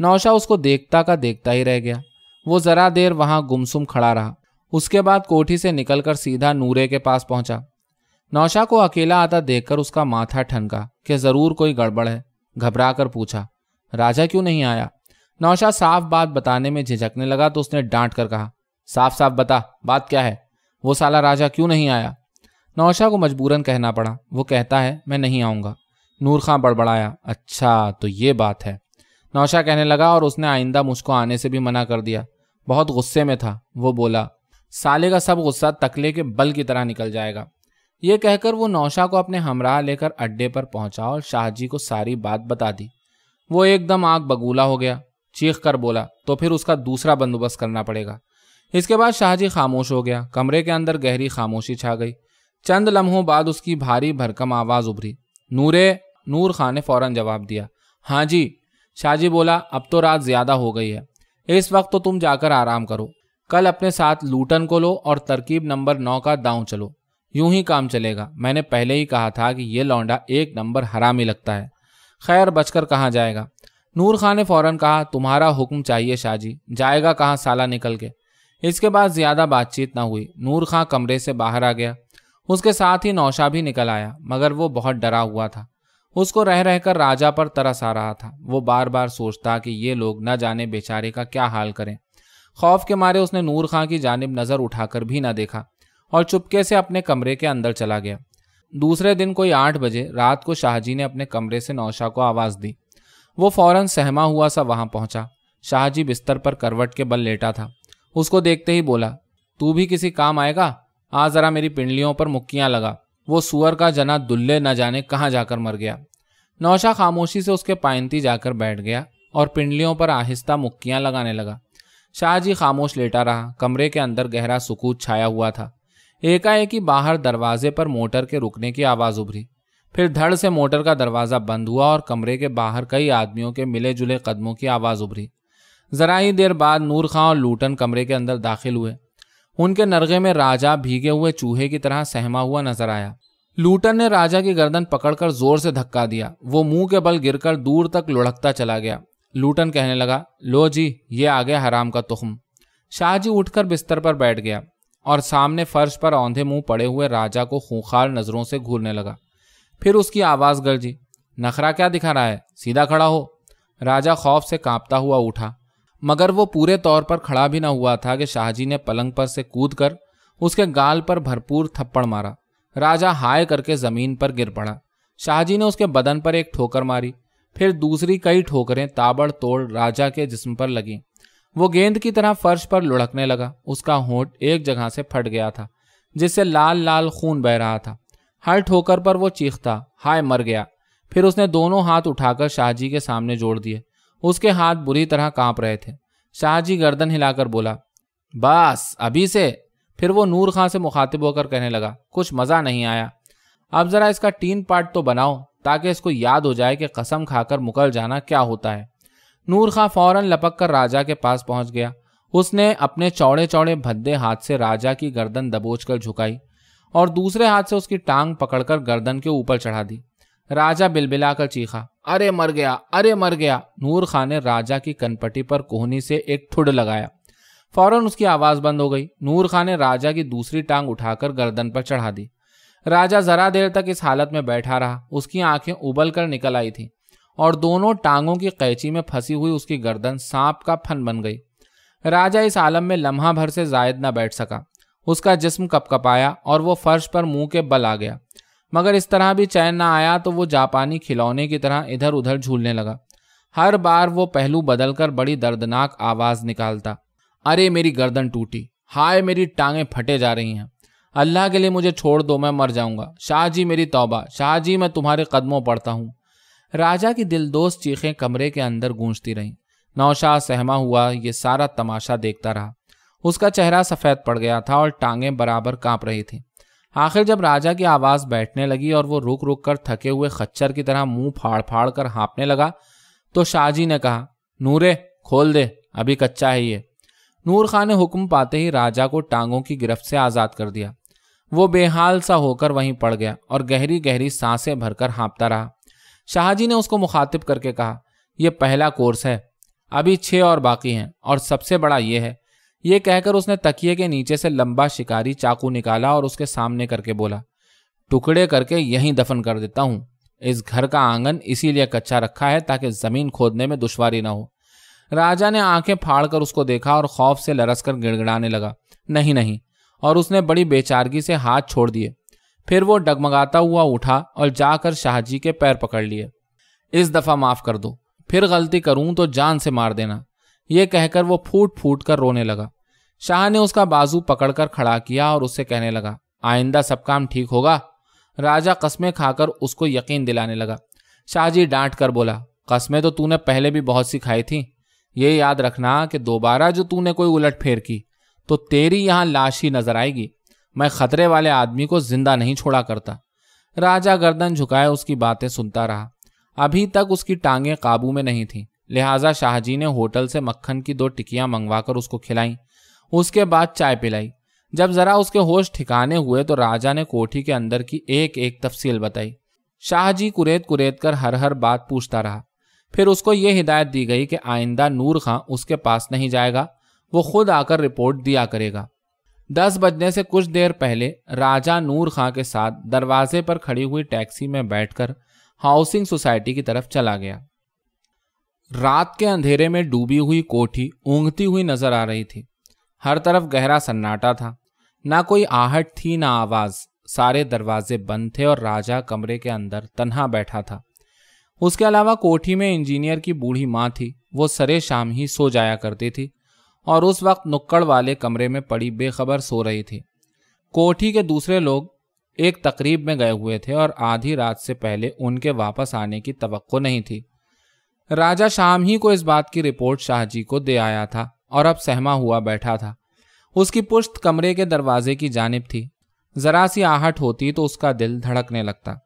नौशा उसको देखता का देखता ही रह गया वो ज़रा देर वहाँ गुमसुम खड़ा रहा उसके बाद कोठी से निकलकर सीधा नूरे के पास पहुंचा नौशा को अकेला आता देखकर उसका माथा ठनका कि ज़रूर कोई गड़बड़ है घबरा कर पूछा राजा क्यों नहीं आया नौशा साफ बात बताने में झिझकने लगा तो उसने डांट कर कहा साफ साफ बता बात क्या है वो साला राजा क्यों नहीं आया नौशा को मजबूरन कहना पड़ा वो कहता है मैं नहीं आऊँगा नूर खां बड़बड़ाया अच्छा तो ये बात है नौशा कहने लगा और उसने आइंदा मुझको आने से भी मना कर दिया बहुत गुस्से में था वो बोला साले का सब गुस्सा तकले के बल की तरह निकल जाएगा ये कहकर वो नौशा को अपने हमराह लेकर अड्डे पर पहुंचा और शाहजी को सारी बात बता दी वो एकदम आग बगूला हो गया चीख कर बोला तो फिर उसका दूसरा बंदोबस्त करना पड़ेगा इसके बाद शाहजी खामोश हो गया कमरे के अंदर गहरी खामोशी छा गई चंद लम्हों बाद उसकी भारी भरकम आवाज़ उभरी नूरे नूर खान ने फौरन जवाब दिया हाँ जी शाहजी बोला अब तो रात ज़्यादा हो गई है इस वक्त तो तुम जाकर आराम करो कल अपने साथ लूटन को लो और तरकीब नंबर नौ का दाव चलो यूं ही काम चलेगा मैंने पहले ही कहा था कि यह लौंडा एक नंबर हरामी लगता है खैर बचकर कहाँ जाएगा नूर खान ने फौरन कहा तुम्हारा हुक्म चाहिए शाहजी जाएगा कहाँ साला निकल के इसके बाद ज़्यादा बातचीत ना हुई नूर खां कमरे से बाहर आ गया उसके साथ ही नौशा भी निकल आया मगर वो बहुत डरा हुआ था उसको रह रहकर राजा पर तरस आ रहा था वो बार बार सोचता कि ये लोग न जाने बेचारे का क्या हाल करें खौफ के मारे उसने नूर खां की जानब नज़र उठाकर भी ना देखा और चुपके से अपने कमरे के अंदर चला गया दूसरे दिन कोई आठ बजे रात को शाहजी ने अपने कमरे से नौशा को आवाज़ दी वो फौरन सहमा हुआ सा वहां पहुंचा शाहजी बिस्तर पर करवट के बल लेटा था उसको देखते ही बोला तू भी किसी काम आएगा आ हाँ, जरा मेरी पिंडलियों पर मुक्कियाँ लगा वो सुअर का जना दुल्ले न जाने कहाँ जाकर मर गया नौशा खामोशी से उसके पायंती जाकर बैठ गया और पिंडलियों पर आहिस्ता मुक्कियाँ लगाने लगा शाहजी खामोश लेटा रहा कमरे के अंदर गहरा सुकूत छाया हुआ था एकाएक ही बाहर दरवाजे पर मोटर के रुकने की आवाज़ उभरी फिर धड़ से मोटर का दरवाज़ा बंद हुआ और कमरे के बाहर कई आदमियों के मिले जुले कदमों की आवाज़ उभरी ज़रा ही देर बाद नूर खां और लूटन कमरे के अंदर दाखिल हुए उनके नरगे में राजा भीगे हुए चूहे की तरह सहमा हुआ नजर आया लूटन ने राजा की गर्दन पकड़कर जोर से धक्का दिया वो मुंह के बल गिरकर दूर तक लुढ़कता चला गया लूटन कहने लगा लो जी ये आ गया हराम का तुखम शाहजी उठकर बिस्तर पर बैठ गया और सामने फर्श पर औंधे मुंह पड़े हुए राजा को खूंखार नजरों से घूरने लगा फिर उसकी आवाज गर्जी नखरा क्या दिखा रहा है सीधा खड़ा हो राजा खौफ से कांपता हुआ उठा मगर वो पूरे तौर पर खड़ा भी ना हुआ था कि शाहजी ने पलंग पर से कूद कर उसके गाल पर भरपूर थप्पड़ मारा राजा हाय करके जमीन पर गिर पड़ा शाहजी ने उसके बदन पर एक ठोकर मारी फिर दूसरी कई ठोकरें ताबड़ तोड़ राजा के जिस्म पर लगी वो गेंद की तरह फर्श पर लुढ़कने लगा उसका होंठ एक जगह से फट गया था जिससे लाल लाल खून बह रहा था हर ठोकर पर वो चीखता हाय मर गया फिर उसने दोनों हाथ उठाकर शाहजी के सामने जोड़ दिए उसके हाथ बुरी तरह कांप रहे थे शाहजी गर्दन हिलाकर बोला बस अभी से फिर वो नूर खां से मुखातिब होकर कहने लगा कुछ मज़ा नहीं आया अब ज़रा इसका टीन पार्ट तो बनाओ ताकि इसको याद हो जाए कि कसम खाकर मुकल जाना क्या होता है नूर खां फौरन लपक कर राजा के पास पहुंच गया उसने अपने चौड़े चौड़े भद्दे हाथ से राजा की गर्दन दबोच कर झुकाई और दूसरे हाथ से उसकी टांग पकड़कर गर्दन के ऊपर चढ़ा दी राजा बिलबिलाकर चीखा अरे मर गया अरे मर गया नूर खान ने राजा की कनपटी पर कोहनी से एक ठुड लगाया फौरन उसकी आवाज बंद हो गई नूर खान ने राजा की दूसरी टांग उठाकर गर्दन पर चढ़ा दी राजा जरा देर तक इस हालत में बैठा रहा उसकी आंखें उबल कर निकल आई थी और दोनों टांगों की कैची में फंसी हुई उसकी गर्दन सांप का फन बन गई राजा इस आलम में लम्हा भर से जायद न बैठ सका उसका जिस्म कपकपाया और वो फर्श पर मुंह के बल आ गया मगर इस तरह भी चैन ना आया तो वो जापानी खिलौने की तरह इधर उधर झूलने लगा हर बार वो पहलू बदलकर बड़ी दर्दनाक आवाज निकालता अरे मेरी गर्दन टूटी हाय मेरी टांगें फटे जा रही हैं अल्लाह के लिए मुझे छोड़ दो मैं मर जाऊंगा शाहजी मेरी तौबा शाहजी मैं तुम्हारे कदमों पड़ता हूँ राजा की दोस्त चीखें कमरे के अंदर गूंजती रहीं नौशाह सहमा हुआ ये सारा तमाशा देखता रहा उसका चेहरा सफ़ेद पड़ गया था और टांगें बराबर कांप रही थीं आखिर जब राजा की आवाज बैठने लगी और वो रुक रुक कर थके हुए खच्चर की तरह मुंह फाड़ फाड़ कर हाँपने लगा तो शाहजी ने कहा नूरे खोल दे अभी कच्चा है ये नूर खान ने हुक्म पाते ही राजा को टांगों की गिरफ्त से आज़ाद कर दिया वो बेहाल सा होकर वहीं पड़ गया और गहरी गहरी सांसें भरकर हाँपता रहा शाहजी ने उसको मुखातिब करके कहा यह पहला कोर्स है अभी छह और बाकी हैं और सबसे बड़ा ये है ये कहकर उसने तकिए के नीचे से लंबा शिकारी चाकू निकाला और उसके सामने करके बोला टुकड़े करके यहीं दफन कर देता हूं इस घर का आंगन इसीलिए कच्चा रखा है ताकि जमीन खोदने में दुश्वारी ना हो राजा ने आंखें फाड़कर उसको देखा और खौफ से लरसकर गिड़गिड़ाने लगा नहीं नहीं और उसने बड़ी बेचारगी से हाथ छोड़ दिए फिर वो डगमगाता हुआ उठा और जाकर शाहजी के पैर पकड़ लिए इस दफा माफ कर दो फिर गलती करूं तो जान से मार देना यह कहकर वो फूट फूट कर रोने लगा शाह ने उसका बाजू पकड़कर खड़ा किया और उससे कहने लगा आइंदा सब काम ठीक होगा राजा कस्में खाकर उसको यकीन दिलाने लगा शाहजी डांट कर बोला कस्में तो तूने पहले भी बहुत सी खाई थी ये याद रखना कि दोबारा जो तूने कोई उलट फेर की तो तेरी यहां लाश ही नजर आएगी मैं खतरे वाले आदमी को जिंदा नहीं छोड़ा करता राजा गर्दन झुकाए उसकी बातें सुनता रहा अभी तक उसकी टांगें काबू में नहीं थीं लिहाजा शाहजी ने होटल से मक्खन की दो टिकियां मंगवाकर उसको खिलाई उसके बाद चाय पिलाई जब जरा उसके होश ठिकाने हुए तो राजा ने कोठी के अंदर की एक एक तफसील बताई शाहजी कुरेद कुरेद कर हर हर बात पूछता रहा फिर उसको यह हिदायत दी गई कि आइंदा नूर खां उसके पास नहीं जाएगा वो खुद आकर रिपोर्ट दिया करेगा दस बजने से कुछ देर पहले राजा नूर खां के साथ दरवाजे पर खड़ी हुई टैक्सी में बैठकर हाउसिंग सोसाइटी की तरफ चला गया रात के अंधेरे में डूबी हुई कोठी ऊँगती हुई नजर आ रही थी हर तरफ गहरा सन्नाटा था ना कोई आहट थी ना आवाज़ सारे दरवाजे बंद थे और राजा कमरे के अंदर तन्हा बैठा था उसके अलावा कोठी में इंजीनियर की बूढ़ी माँ थी वो सरे शाम ही सो जाया करती थी और उस वक्त नुक्कड़ वाले कमरे में पड़ी बेखबर सो रही थी कोठी के दूसरे लोग एक तकरीब में गए हुए थे और आधी रात से पहले उनके वापस आने की तवक्को नहीं थी राजा शाम ही को इस बात की रिपोर्ट शाहजी को दे आया था और अब सहमा हुआ बैठा था उसकी पुश्त कमरे के दरवाजे की जानब थी जरा सी आहट होती तो उसका दिल धड़कने लगता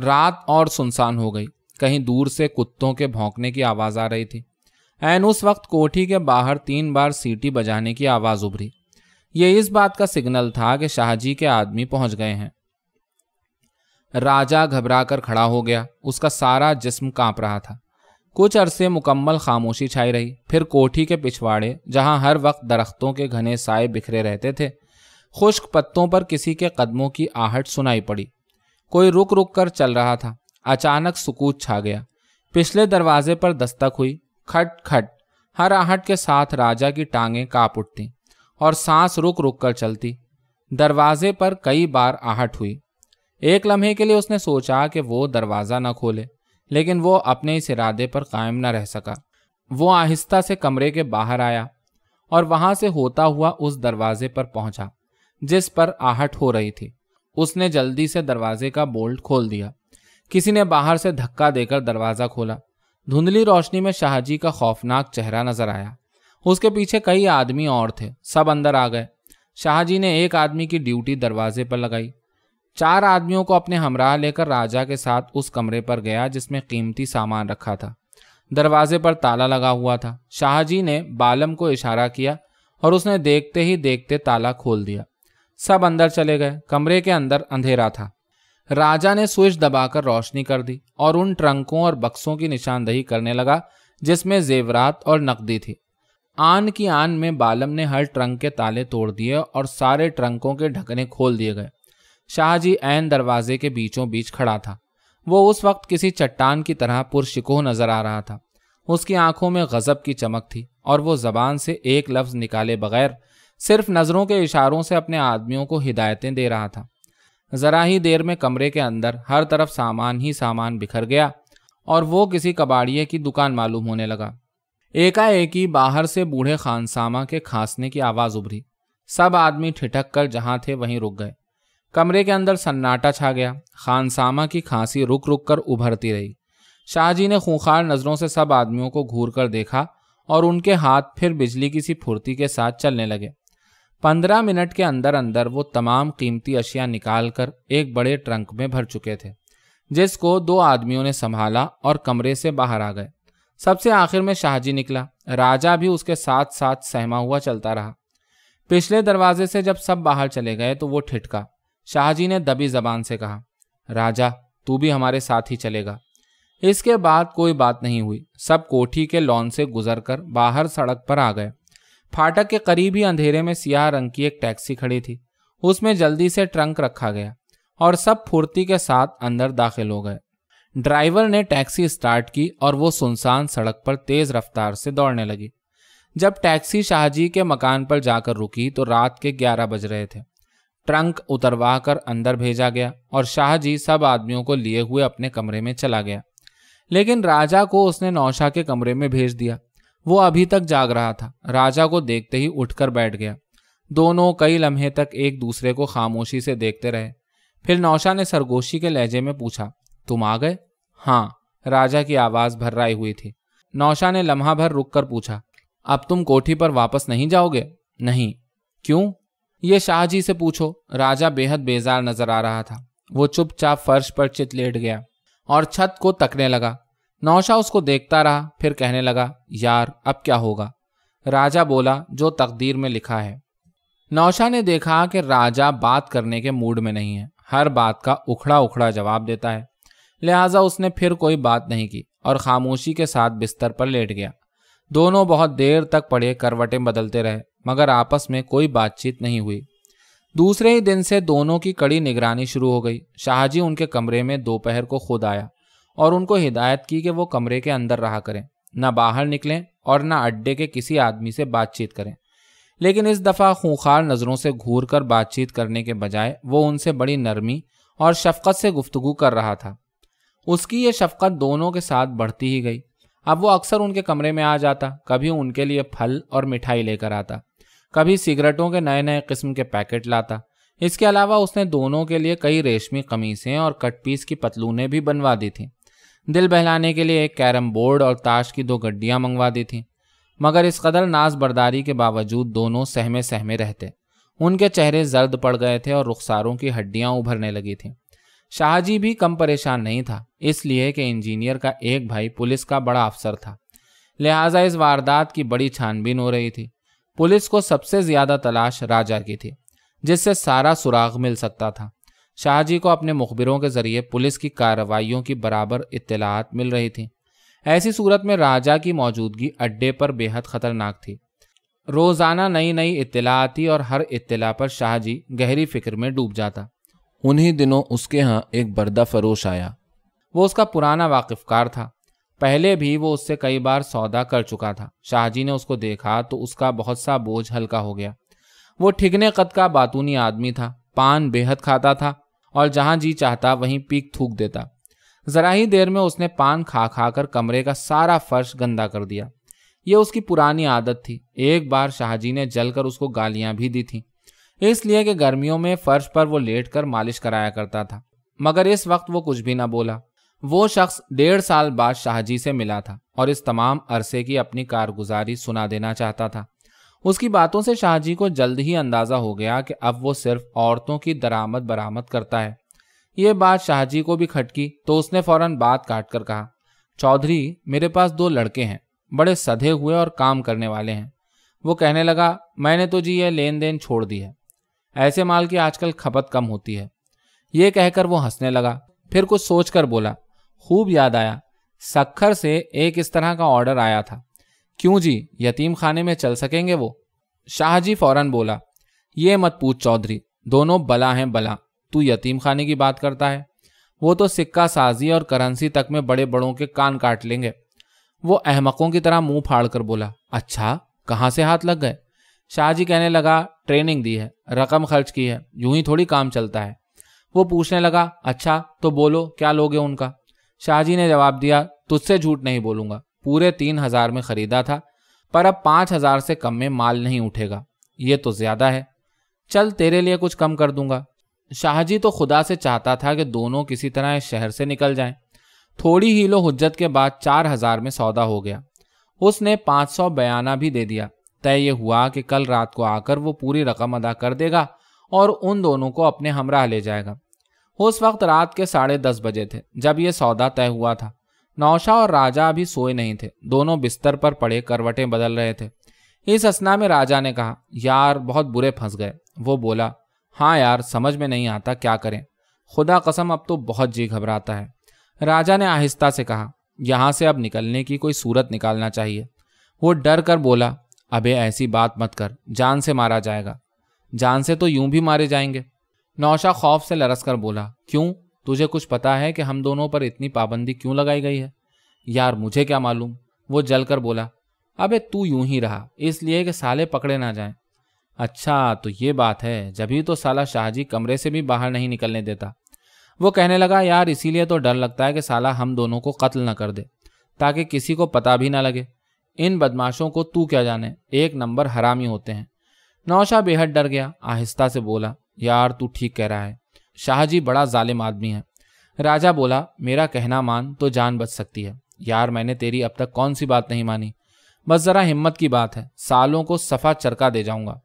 रात और सुनसान हो गई कहीं दूर से कुत्तों के भौंकने की आवाज़ आ रही थी एन उस वक्त कोठी के बाहर तीन बार सीटी बजाने की आवाज़ उभरी ये इस बात का सिग्नल था कि शाहजी के आदमी पहुंच गए हैं राजा घबरा कर खड़ा हो गया उसका सारा जिस्म कांप रहा था कुछ अरसे मुकम्मल खामोशी छाई रही फिर कोठी के पिछवाड़े जहां हर वक्त दरख्तों के घने साए बिखरे रहते थे खुश्क पत्तों पर किसी के कदमों की आहट सुनाई पड़ी कोई रुक रुक कर चल रहा था अचानक सुकूत छा गया पिछले दरवाजे पर दस्तक हुई खट खट हर आहट के साथ राजा की टांगें काप उठती और सांस रुक रुक कर चलती दरवाजे पर कई बार आहट हुई एक लम्हे के लिए उसने सोचा कि वो दरवाज़ा न खोले लेकिन वो अपने इस इरादे पर कायम न रह सका वो आहिस्ता से कमरे के बाहर आया और वहां से होता हुआ उस दरवाजे पर पहुंचा जिस पर आहट हो रही थी उसने जल्दी से दरवाजे का बोल्ट खोल दिया किसी ने बाहर से धक्का देकर दरवाजा खोला धुंधली रोशनी में शाहजी का खौफनाक चेहरा नजर आया उसके पीछे कई आदमी और थे सब अंदर आ गए शाहजी ने एक आदमी की ड्यूटी दरवाजे पर लगाई चार आदमियों को अपने हमराह लेकर राजा के साथ उस कमरे पर गया जिसमें कीमती सामान रखा था दरवाजे पर ताला लगा हुआ था शाहजी ने बालम को इशारा किया और उसने देखते ही देखते ताला खोल दिया सब अंदर चले गए कमरे के अंदर अंधेरा था राजा ने स्विच दबाकर रोशनी कर दी और उन ट्रंकों और बक्सों की निशानदही करने लगा जिसमें जेवरात और नकदी थी आन की आन में बालम ने हर ट्रंक के ताले तोड़ दिए और सारे ट्रंकों के ढकने खोल दिए गए शाहजी ऐन दरवाजे के बीचों बीच खड़ा था वो उस वक्त किसी चट्टान की तरह पुरशिकोह नजर आ रहा था उसकी आंखों में गजब की चमक थी और वो जबान से एक लफ्ज निकाले बगैर सिर्फ नजरों के इशारों से अपने आदमियों को हिदायतें दे रहा था जरा ही देर में कमरे के अंदर हर तरफ सामान ही सामान बिखर गया और वो किसी कबाड़िए की दुकान मालूम होने लगा ही बाहर से बूढ़े खानसामा के खांसने की आवाज उभरी सब आदमी ठिठक कर जहां थे वहीं रुक गए कमरे के अंदर सन्नाटा छा गया खानसामा की खांसी रुक रुक कर उभरती रही शाहजी ने खूंखार नज़रों से सब आदमियों को घूर कर देखा और उनके हाथ फिर बिजली की सी फुर्ती के साथ चलने लगे पंद्रह मिनट के अंदर अंदर वो तमाम कीमती अशिया निकाल कर एक बड़े ट्रंक में भर चुके थे जिसको दो आदमियों ने संभाला और कमरे से बाहर आ गए सबसे आखिर में शाहजी निकला राजा भी उसके साथ साथ सहमा हुआ चलता रहा पिछले दरवाजे से जब सब बाहर चले गए तो वो ठिठका शाहजी ने दबी जबान से कहा राजा तू भी हमारे साथ ही चलेगा इसके बाद कोई बात नहीं हुई सब कोठी के लॉन से गुजरकर बाहर सड़क पर आ गए फाटक के करीब ही अंधेरे में सियाह रंग की एक टैक्सी खड़ी थी उसमें जल्दी से ट्रंक रखा गया और सब फुर्ती के साथ अंदर दाखिल हो गए ड्राइवर ने टैक्सी स्टार्ट की और वो सुनसान सड़क पर तेज रफ्तार से दौड़ने लगी जब टैक्सी शाहजी के मकान पर जाकर रुकी तो रात के ग्यारह बज रहे थे ट्रंक उतरवा कर अंदर भेजा गया और शाहजी सब आदमियों को लिए हुए अपने कमरे में चला गया लेकिन राजा को उसने नौशा के कमरे में भेज दिया वो अभी तक जाग रहा था राजा को देखते ही उठकर बैठ गया दोनों कई लम्हे तक एक दूसरे को खामोशी से देखते रहे फिर नौशा ने सरगोशी के लहजे में पूछा तुम आ गए हाँ राजा की आवाज़ भर्राई हुई थी नौशा ने लम्हा भर रुक कर पूछा अब तुम कोठी पर वापस नहीं जाओगे नहीं क्यों ये शाहजी से पूछो राजा बेहद बेजार नजर आ रहा था वो चुपचाप फर्श पर चित लेट गया और छत को तकने लगा नौशा उसको देखता रहा फिर कहने लगा यार अब क्या होगा राजा बोला जो तकदीर में लिखा है नौशा ने देखा कि राजा बात करने के मूड में नहीं है हर बात का उखड़ा उखड़ा जवाब देता है लिहाजा उसने फिर कोई बात नहीं की और खामोशी के साथ बिस्तर पर लेट गया दोनों बहुत देर तक पड़े करवटें बदलते रहे मगर आपस में कोई बातचीत नहीं हुई दूसरे ही दिन से दोनों की कड़ी निगरानी शुरू हो गई शाहजी उनके कमरे में दोपहर को खुद आया और उनको हिदायत की कि वो कमरे के अंदर रहा करें ना बाहर निकलें और ना अड्डे के किसी आदमी से बातचीत करें लेकिन इस दफ़ा खूंखार नज़रों से घूर कर बातचीत करने के बजाय वो उनसे बड़ी नरमी और शफकत से गुफ्तगु कर रहा था उसकी ये शफकत दोनों के साथ बढ़ती ही गई अब वो अक्सर उनके कमरे में आ जाता कभी उनके लिए फल और मिठाई लेकर आता कभी सिगरेटों के नए नए किस्म के पैकेट लाता इसके अलावा उसने दोनों के लिए कई रेशमी कमीसें और कट पीस की पतलूनें भी बनवा दी थी दिल बहलाने के लिए एक कैरम बोर्ड और ताश की दो गड्डियाँ मंगवा दी थी मगर इस कदर नाज बर्दारी के बावजूद दोनों सहमे सहमे रहते उनके चेहरे जर्द पड़ गए थे और रुखसारों की हड्डियाँ उभरने लगी थी शाहजी भी कम परेशान नहीं था इसलिए कि इंजीनियर का एक भाई पुलिस का बड़ा अफसर था लिहाजा इस वारदात की बड़ी छानबीन हो रही थी पुलिस को सबसे ज्यादा तलाश राजा की थी जिससे सारा सुराग मिल सकता था शाहजी को अपने मुखबिरों के जरिए पुलिस की कार्रवाइयों की बराबर इत्तलात मिल रही थी ऐसी सूरत में राजा की मौजूदगी अड्डे पर बेहद खतरनाक थी रोज़ाना नई नई इत्तला आती और हर इत्तला पर शाहजी गहरी फिक्र में डूब जाता उन्हीं दिनों उसके यहाँ एक बर्दा फरोश आया वो उसका पुराना वाकिफकार था पहले भी वो उससे कई बार सौदा कर चुका था शाहजी ने उसको देखा तो उसका बहुत सा बोझ हल्का हो गया वो ठिगने कद का बातूनी आदमी था पान बेहद खाता था और जहाँ जी चाहता वहीं पीक थूक देता जरा ही देर में उसने पान खा खा कर कमरे का सारा फर्श गंदा कर दिया यह उसकी पुरानी आदत थी एक बार शाहजी ने जलकर उसको गालियां भी दी थीं इसलिए कि गर्मियों में फर्श पर वो लेट कर मालिश कराया करता था मगर इस वक्त वो कुछ भी ना बोला वो शख्स डेढ़ साल बाद शाहजी से मिला था और इस तमाम अरसे की अपनी कारगुजारी सुना देना चाहता था उसकी बातों से शाहजी को जल्द ही अंदाज़ा हो गया कि अब वो सिर्फ औरतों की दरामद बरामद करता है ये बात शाहजी को भी खटकी तो उसने फौरन बात काट कर कहा चौधरी मेरे पास दो लड़के हैं बड़े सधे हुए और काम करने वाले हैं वो कहने लगा मैंने तो जी यह लेन देन छोड़ दी है ऐसे माल की आजकल खपत कम होती है ये कहकर वो हंसने लगा फिर कुछ सोचकर बोला खूब याद आया सखर से एक इस तरह का ऑर्डर आया था क्यों जी यतीम खाने में चल सकेंगे वो शाहजी फौरन बोला ये मत पूछ चौधरी दोनों बला हैं बला तू यतीम खाने की बात करता है वो तो सिक्का साजी और करंसी तक में बड़े बड़ों के कान काट लेंगे वो अहमकों की तरह मुंह फाड़ कर बोला अच्छा कहाँ से हाथ लग गए शाहजी कहने लगा ट्रेनिंग दी है रकम खर्च की है यूं ही थोड़ी काम चलता है वो पूछने लगा अच्छा तो बोलो क्या लोगे उनका शाहजी ने जवाब दिया तुझसे झूठ नहीं बोलूंगा पूरे तीन हजार में खरीदा था पर अब पांच हजार से कम में माल नहीं उठेगा ये तो ज्यादा है चल तेरे लिए कुछ कम कर दूंगा शाहजी तो खुदा से चाहता था कि दोनों किसी तरह इस शहर से निकल जाएं। थोड़ी ही लो हजत के बाद चार हजार में सौदा हो गया उसने पांच सौ बयाना भी दे दिया तय यह हुआ कि कल रात को आकर वो पूरी रकम अदा कर देगा और उन दोनों को अपने हमराह ले जाएगा उस वक्त रात के साढ़े दस बजे थे जब ये सौदा तय हुआ था नौशा और राजा अभी सोए नहीं थे दोनों बिस्तर पर पड़े करवटें बदल रहे थे इस असना में राजा ने कहा यार बहुत बुरे फंस गए वो बोला हाँ यार समझ में नहीं आता क्या करें खुदा कसम अब तो बहुत जी घबराता है राजा ने आहिस्ता से कहा यहाँ से अब निकलने की कोई सूरत निकालना चाहिए वो डर कर बोला अबे ऐसी बात मत कर जान से मारा जाएगा जान से तो यूं भी मारे जाएंगे नौशा खौफ से लरस कर बोला क्यों तुझे कुछ पता है कि हम दोनों पर इतनी पाबंदी क्यों लगाई गई है यार मुझे क्या मालूम वो जलकर बोला अबे तू यूं ही रहा इसलिए कि साले पकड़े ना जाएं अच्छा तो ये बात है जभी तो साला शाहजी कमरे से भी बाहर नहीं निकलने देता वो कहने लगा यार इसीलिए तो डर लगता है कि साला हम दोनों को कत्ल ना कर दे ताकि किसी को पता भी ना लगे इन बदमाशों को तू क्या जाने एक नंबर हरामी होते हैं नौशा बेहद डर गया आहिस्ता से बोला यार तू ठीक कह रहा है शाहजी बड़ा जालिम आदमी है राजा बोला मेरा कहना मान तो जान बच सकती है यार मैंने तेरी अब तक कौन सी बात नहीं मानी बस जरा हिम्मत की बात है सालों को सफा चरका दे जाऊंगा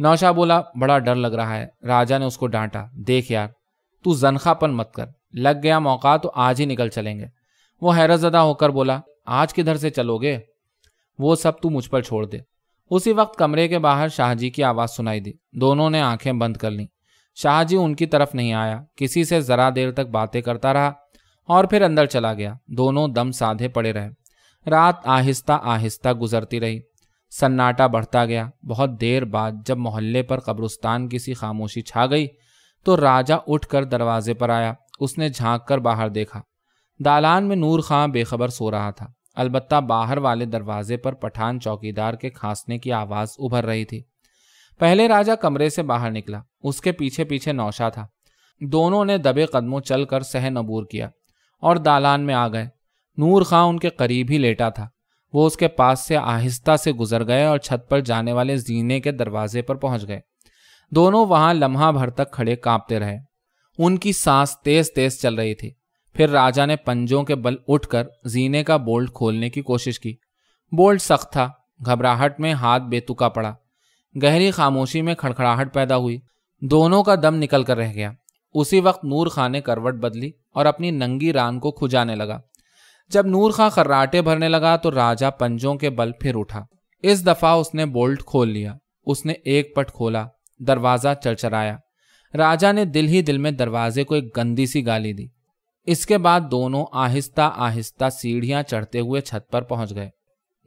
नौशा बोला बड़ा डर लग रहा है राजा ने उसको डांटा देख यार तू जनखापन मत कर लग गया मौका तो आज ही निकल चलेंगे वो हैरतजदा होकर बोला आज किधर से चलोगे वो सब तू मुझ पर छोड़ दे उसी वक्त कमरे के बाहर शाहजी की आवाज़ सुनाई दी दोनों ने आंखें बंद कर लीं शाहजी उनकी तरफ नहीं आया किसी से ज़रा देर तक बातें करता रहा और फिर अंदर चला गया दोनों दम साधे पड़े रहे रात आहिस्ता आहिस्ता गुजरती रही सन्नाटा बढ़ता गया बहुत देर बाद जब मोहल्ले पर कब्रुस्तान की सी खामोशी छा गई तो राजा उठकर दरवाजे पर आया उसने झांक कर बाहर देखा दालान में नूर खां बेखबर सो रहा था अलबत्ता बाहर वाले दरवाजे पर पठान चौकीदार के खांसने की आवाज उभर रही थी पहले राजा कमरे से बाहर निकला उसके पीछे पीछे नौशा था दोनों ने दबे कदमों चलकर सहन अबूर किया और दालान में आ गए नूर खां उनके करीब ही लेटा था वो उसके पास से आहिस्ता से गुजर गए और छत पर जाने वाले जीने के दरवाजे पर पहुंच गए दोनों वहां लम्हा भर तक खड़े कांपते रहे उनकी सांस तेज तेज चल रही थी फिर राजा ने पंजों के बल उठकर जीने का बोल्ट खोलने की कोशिश की बोल्ट सख्त था घबराहट में हाथ बेतुका पड़ा गहरी खामोशी में खड़खड़ाहट पैदा हुई दोनों का दम निकल कर रह गया उसी वक्त नूर खां ने करवट बदली और अपनी नंगी रान को खुजाने लगा जब नूर खां खर्राटे भरने लगा तो राजा पंजों के बल फिर उठा इस दफा उसने बोल्ट खोल लिया उसने एक पट खोला दरवाजा चरचराया राजा ने दिल ही दिल में दरवाजे को एक गंदी सी गाली दी इसके बाद दोनों आहिस्ता आहिस्ता सीढ़ियां चढ़ते हुए छत पर पहुंच गए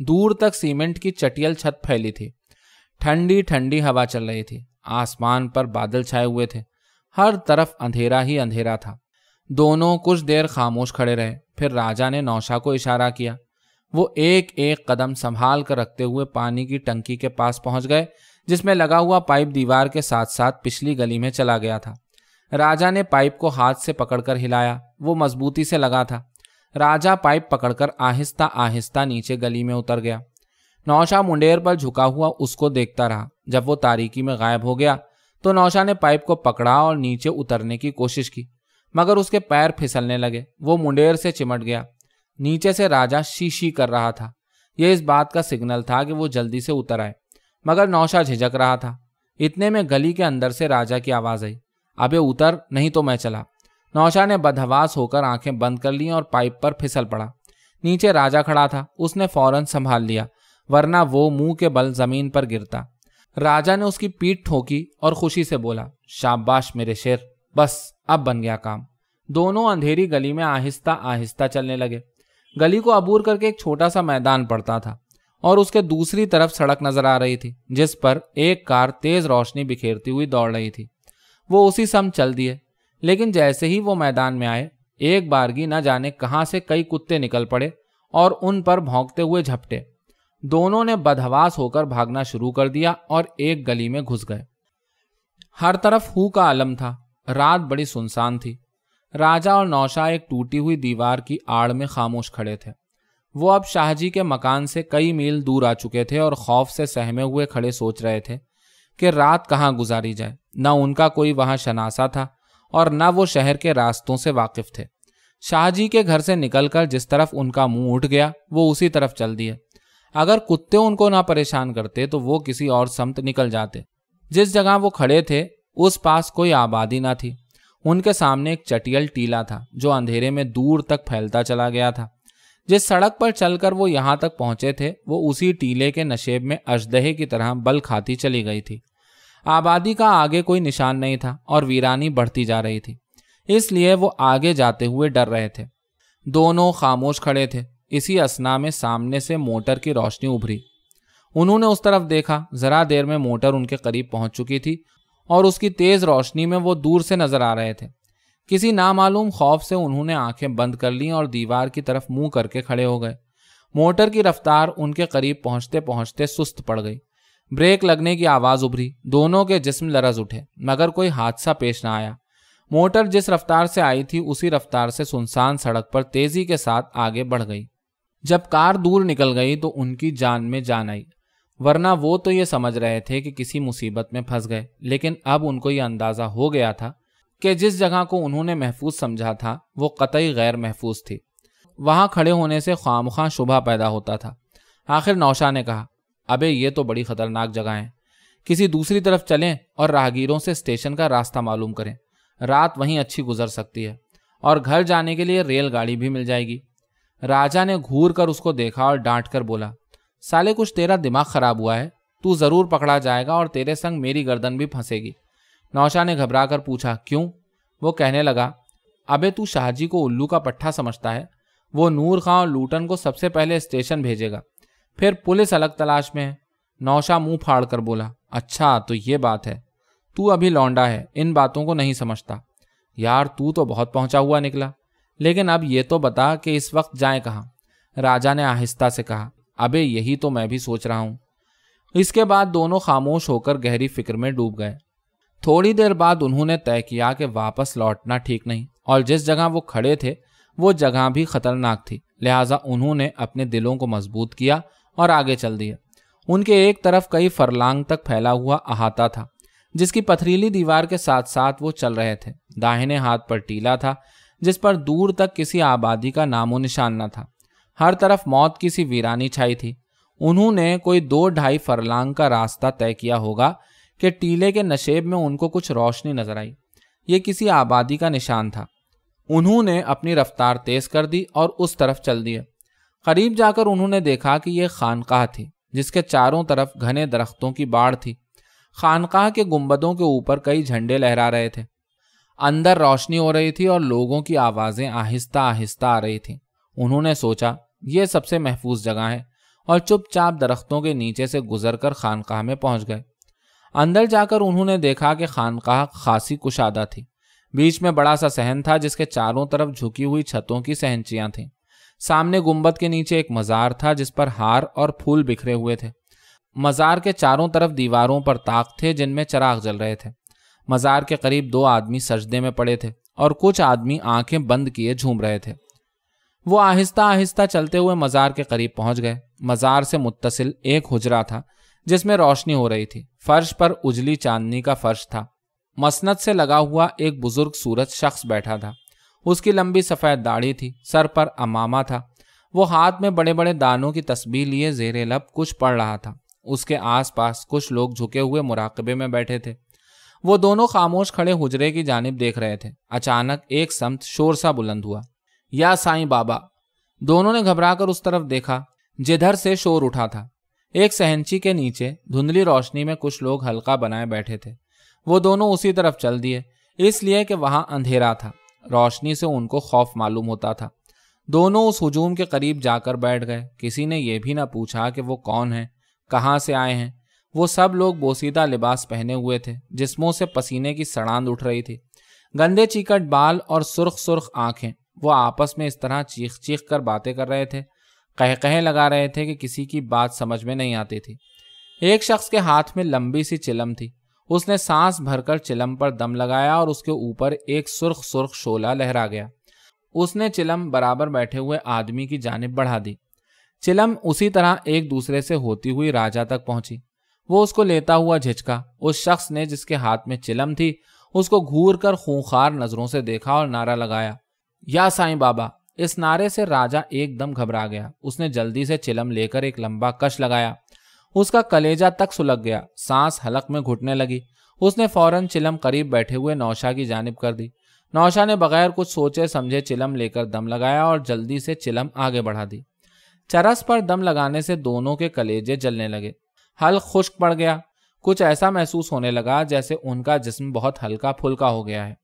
दूर तक सीमेंट की चटियल छत फैली थी ठंडी ठंडी हवा चल रही थी आसमान पर बादल छाए हुए थे हर तरफ अंधेरा ही अंधेरा था दोनों कुछ देर खामोश खड़े रहे फिर राजा ने नौशा को इशारा किया वो एक एक कदम संभाल कर रखते हुए पानी की टंकी के पास पहुंच गए जिसमें लगा हुआ पाइप दीवार के साथ साथ पिछली गली में चला गया था राजा ने पाइप को हाथ से पकड़कर हिलाया वो मजबूती से लगा था राजा पाइप पकड़कर आहिस्ता आहिस्ता नीचे गली में उतर गया नौशा मुंडेर पर झुका हुआ उसको देखता रहा जब वो तारीकी में गायब हो गया तो नौशा ने पाइप को पकड़ा और नीचे उतरने की कोशिश की मगर उसके पैर फिसलने लगे वो मुंडेर से चिमट गया नीचे से राजा शीशी कर रहा था यह इस बात का सिग्नल था कि वो जल्दी से उतर आए मगर नौशा झिझक रहा था इतने में गली के अंदर से राजा की आवाज़ आई अबे उतर नहीं तो मैं चला नौशा ने बदहवास होकर आंखें बंद कर ली और पाइप पर फिसल पड़ा नीचे राजा खड़ा था उसने फौरन संभाल लिया वरना वो मुंह के बल जमीन पर गिरता राजा ने उसकी पीठ ठोकी और खुशी से बोला शाबाश मेरे शेर बस अब बन गया काम दोनों अंधेरी गली में आहिस्ता आहिस्ता चलने लगे गली को अबूर करके एक छोटा सा मैदान पड़ता था और उसके दूसरी तरफ सड़क नजर आ रही थी जिस पर एक कार तेज रोशनी बिखेरती हुई दौड़ रही थी वो उसी सम चल दिए लेकिन जैसे ही वो मैदान में आए एक बारगी न जाने कहां से कई कुत्ते निकल पड़े और उन पर भौंकते हुए झपटे दोनों ने बदहवास होकर भागना शुरू कर दिया और एक गली में घुस गए हर तरफ हु का आलम था रात बड़ी सुनसान थी राजा और नौशा एक टूटी हुई दीवार की आड़ में खामोश खड़े थे वो अब शाहजी के मकान से कई मील दूर आ चुके थे और खौफ से सहमे हुए खड़े सोच रहे थे कि रात कहाँ गुजारी जाए न उनका कोई वहां शनासा था और न वो शहर के रास्तों से वाकिफ थे शाहजी के घर से निकलकर जिस तरफ उनका मुंह उठ गया वो उसी तरफ चल दिए अगर कुत्ते उनको ना परेशान करते तो वो किसी और समत निकल जाते जिस जगह वो खड़े थे उस पास कोई आबादी ना थी उनके सामने एक चटियल टीला था जो अंधेरे में दूर तक फैलता चला गया था जिस सड़क पर चलकर वो यहां तक पहुंचे थे वो उसी टीले के नशेब में अजदहे की तरह बल खाती चली गई थी आबादी का आगे कोई निशान नहीं था और वीरानी बढ़ती जा रही थी इसलिए वो आगे जाते हुए डर रहे थे दोनों खामोश खड़े थे इसी असना में सामने से मोटर की रोशनी उभरी उन्होंने उस तरफ देखा जरा देर में मोटर उनके करीब पहुंच चुकी थी और उसकी तेज रोशनी में वो दूर से नजर आ रहे थे किसी नामालूम खौफ से उन्होंने आंखें बंद कर ली और दीवार की तरफ मुंह करके खड़े हो गए मोटर की रफ्तार उनके करीब पहुंचते पहुंचते सुस्त पड़ गई ब्रेक लगने की आवाज़ उभरी दोनों के जिस्म लरज उठे मगर कोई हादसा पेश न आया मोटर जिस रफ्तार से आई थी उसी रफ्तार से सुनसान सड़क पर तेजी के साथ आगे बढ़ गई जब कार दूर निकल गई तो उनकी जान में जान आई वरना वो तो ये समझ रहे थे कि किसी मुसीबत में फंस गए लेकिन अब उनको ये अंदाज़ा हो गया था कि जिस जगह को उन्होंने महफूज समझा था वो कतई गैर महफूज थी वहां खड़े होने से खामखा शुभा पैदा होता था आखिर नौशा ने कहा अबे ये तो बड़ी खतरनाक जगह है किसी दूसरी तरफ चलें और राहगीरों से स्टेशन का रास्ता मालूम करें रात वहीं अच्छी गुजर सकती है और घर जाने के लिए रेलगाड़ी भी मिल जाएगी राजा ने घूर कर उसको देखा और डांट कर बोला साले कुछ तेरा दिमाग खराब हुआ है तू जरूर पकड़ा जाएगा और तेरे संग मेरी गर्दन भी फंसेगी नौशा ने घबरा कर पूछा क्यों वो कहने लगा अबे तू शाहजी को उल्लू का पट्टा समझता है वो नूर खां और लूटन को सबसे पहले स्टेशन भेजेगा फिर पुलिस अलग तलाश में है नौशा मुंह फाड़ कर बोला अच्छा तो ये बात है तू अभी लौंडा है इन बातों को नहीं समझता यार तू तो बहुत पहुंचा हुआ निकला लेकिन अब ये तो बता कि इस वक्त जाए कहाँ राजा ने आहिस्ता से कहा अबे यही तो मैं भी सोच रहा हूँ इसके बाद दोनों खामोश होकर गहरी फिक्र में डूब गए थोड़ी देर बाद उन्होंने तय किया कि वापस लौटना ठीक नहीं और जिस जगह वो खड़े थे वो जगह भी खतरनाक थी लिहाजा उन्होंने अपने दिलों को मजबूत किया और आगे चल दिए उनके एक तरफ कई फरलांग तक फैला हुआ अहाता था जिसकी पथरीली दीवार के साथ साथ वो चल रहे थे दाहिने हाथ पर टीला था जिस पर दूर तक किसी आबादी का नामो निशान न था हर तरफ मौत की सी वीरानी छाई थी उन्होंने कोई दो ढाई फरलांग का रास्ता तय किया होगा कि टीले के नशेब में उनको कुछ रोशनी नजर आई ये किसी आबादी का निशान था उन्होंने अपनी रफ्तार तेज कर दी और उस तरफ चल दिया करीब जाकर उन्होंने देखा कि यह खानकाह थी जिसके चारों तरफ घने दरख्तों की बाढ़ थी खानकाह के गुंबदों के ऊपर कई झंडे लहरा रहे थे अंदर रोशनी हो रही थी और लोगों की आवाज़ें आहिस्ता आहिस्ता आ रही थी उन्होंने सोचा ये सबसे महफूज जगह है और चुपचाप दरख्तों के नीचे से गुजर कर खानकाह में पहुंच गए अंदर जाकर उन्होंने देखा कि खानकाह खासी कुशादा थी बीच में बड़ा सा सहन था जिसके चारों तरफ झुकी हुई छतों की सहनचियाँ थीं सामने गुम्बद के नीचे एक मज़ार था जिस पर हार और फूल बिखरे हुए थे मज़ार के चारों तरफ दीवारों पर ताक थे जिनमें चराग जल रहे थे मज़ार के करीब दो आदमी सजदे में पड़े थे और कुछ आदमी आंखें बंद किए झूम रहे थे वो आहिस्ता आहिस्ता चलते हुए मज़ार के करीब पहुंच गए मज़ार से मुतसिल एक हुजरा था जिसमें रोशनी हो रही थी फर्श पर उजली चांदनी का फर्श था मसनत से लगा हुआ एक बुजुर्ग सूरज शख्स बैठा था उसकी लंबी सफ़ेद दाढ़ी थी सर पर अमामा था वो हाथ में बड़े बड़े दानों की तस्बीर लिए जेरे लब कुछ पढ़ रहा था उसके आसपास कुछ लोग झुके हुए मुराकबे में बैठे थे वो दोनों खामोश खड़े हुजरे की जानब देख रहे थे अचानक एक समत शोर सा बुलंद हुआ या साईं बाबा दोनों ने घबराकर उस तरफ देखा जिधर से शोर उठा था एक सहनची के नीचे धुंधली रोशनी में कुछ लोग हल्का बनाए बैठे थे वो दोनों उसी तरफ चल दिए इसलिए कि वहां अंधेरा था रोशनी से उनको खौफ मालूम होता था दोनों उस हजूम के करीब जाकर बैठ गए किसी ने यह भी ना पूछा कि वो कौन है कहाँ से आए हैं वो सब लोग बोसीदा लिबास पहने हुए थे जिसमों से पसीने की सड़ांद उठ रही थी गंदे चीकट बाल और सुर्ख सुर्ख आंखें वो आपस में इस तरह चीख चीख कर बातें कर रहे थे कह कह लगा रहे थे कि किसी की बात समझ में नहीं आती थी एक शख्स के हाथ में लंबी सी चिलम थी उसने सांस भरकर चिलम पर दम लगाया और उसके ऊपर एक सुर्ख सुर्ख शोला लहरा गया उसने चिलम बराबर बैठे हुए आदमी की जानब बढ़ा दी चिलम उसी तरह एक दूसरे से होती हुई राजा तक पहुंची वो उसको लेता हुआ झिझका उस शख्स ने जिसके हाथ में चिलम थी उसको घूर कर खूंखार नजरों से देखा और नारा लगाया या साईं बाबा इस नारे से राजा एकदम घबरा गया उसने जल्दी से चिलम लेकर एक लंबा कश लगाया उसका कलेजा तक सुलग गया सांस हलक में घुटने लगी उसने फौरन चिलम करीब बैठे हुए नौशा की जानब कर दी नौशा ने बगैर कुछ सोचे समझे चिलम लेकर दम लगाया और जल्दी से चिलम आगे बढ़ा दी चरस पर दम लगाने से दोनों के कलेजे जलने लगे हल खुश्क पड़ गया कुछ ऐसा महसूस होने लगा जैसे उनका जिस्म बहुत हल्का फुल्का हो गया है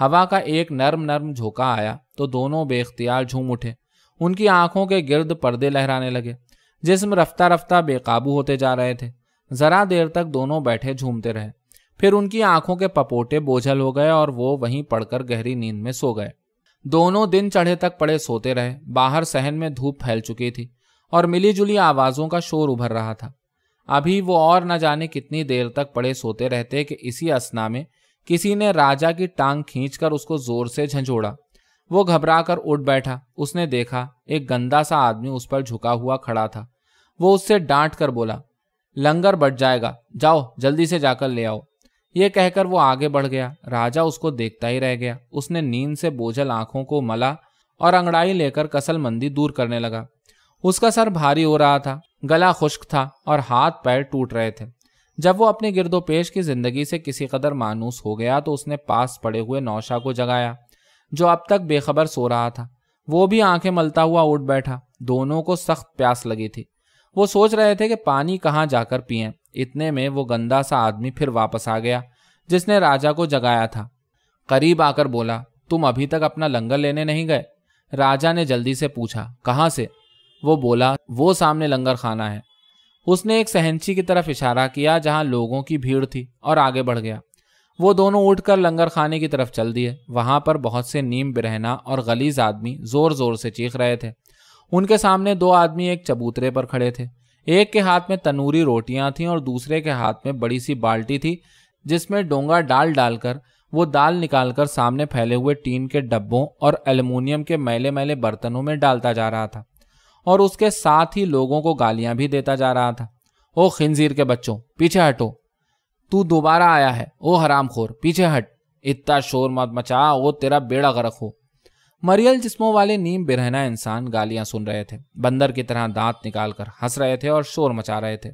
हवा का एक नर्म नर्म झोंका आया तो दोनों बेख्तियार झूम उठे उनकी आंखों के गिर्द पर्दे लहराने लगे जिसम रफ्ता रफ्ता बेकाबू होते जा रहे थे जरा देर तक दोनों बैठे झूमते रहे फिर उनकी आंखों के पपोटे बोझल हो गए और वो वहीं पड़कर गहरी नींद में सो गए दोनों दिन चढ़े तक पड़े सोते रहे बाहर सहन में धूप फैल चुकी थी और मिलीजुली आवाज़ों का शोर उभर रहा था अभी वो और न जाने कितनी देर तक पड़े सोते रहते कि इसी असना में किसी ने राजा की टांग खींचकर उसको जोर से झंझोड़ा वो घबरा कर उठ बैठा उसने देखा एक गंदा सा आदमी उस पर झुका हुआ खड़ा था वो उससे डांट कर बोला लंगर बट जाएगा जाओ जल्दी से जाकर ले आओ ये कहकर वो आगे बढ़ गया राजा उसको देखता ही रह गया उसने नींद से बोझल आंखों को मला और अंगड़ाई लेकर कसल मंदी दूर करने लगा उसका सर भारी हो रहा था गला खुश्क था और हाथ पैर टूट रहे थे जब वो अपने गिरदोपेश की जिंदगी से किसी कदर मानूस हो गया तो उसने पास पड़े हुए नौशा को जगाया जो अब तक बेखबर सो रहा था वो भी आंखें मलता हुआ उठ बैठा दोनों को सख्त प्यास लगी थी वो सोच रहे थे कि पानी कहाँ जाकर पिए इतने में वो गंदा सा आदमी फिर वापस आ गया जिसने राजा को जगाया था करीब आकर बोला तुम अभी तक अपना लंगर लेने नहीं गए राजा ने जल्दी से पूछा कहाँ से वो बोला वो सामने लंगर खाना है उसने एक सहनची की तरफ इशारा किया जहां लोगों की भीड़ थी और आगे बढ़ गया वो दोनों उठकर लंगर खाने की तरफ चल दिए वहां पर बहुत से नीम बिरहना और गलीज आदमी जोर जोर से चीख रहे थे उनके सामने दो आदमी एक चबूतरे पर खड़े थे एक के हाथ में तनूरी रोटियां थीं और दूसरे के हाथ में बड़ी सी बाल्टी थी जिसमें डोंगा डाल डालकर वो दाल निकालकर सामने फैले हुए टीन के डब्बों और एल्युमिनियम के मैले मैले बर्तनों में डालता जा रहा था और उसके साथ ही लोगों को गालियां भी देता जा रहा था ओ खिंजीर के बच्चों पीछे हटो तू दोबारा आया है ओ हराम खोर पीछे हट इतना शोर मत मचा वो तेरा बेड़ा गरक हो मरियल जिस्मों वाले नीम बिरहना इंसान गालियां सुन रहे थे बंदर की तरह दांत निकालकर हंस रहे थे और शोर मचा रहे थे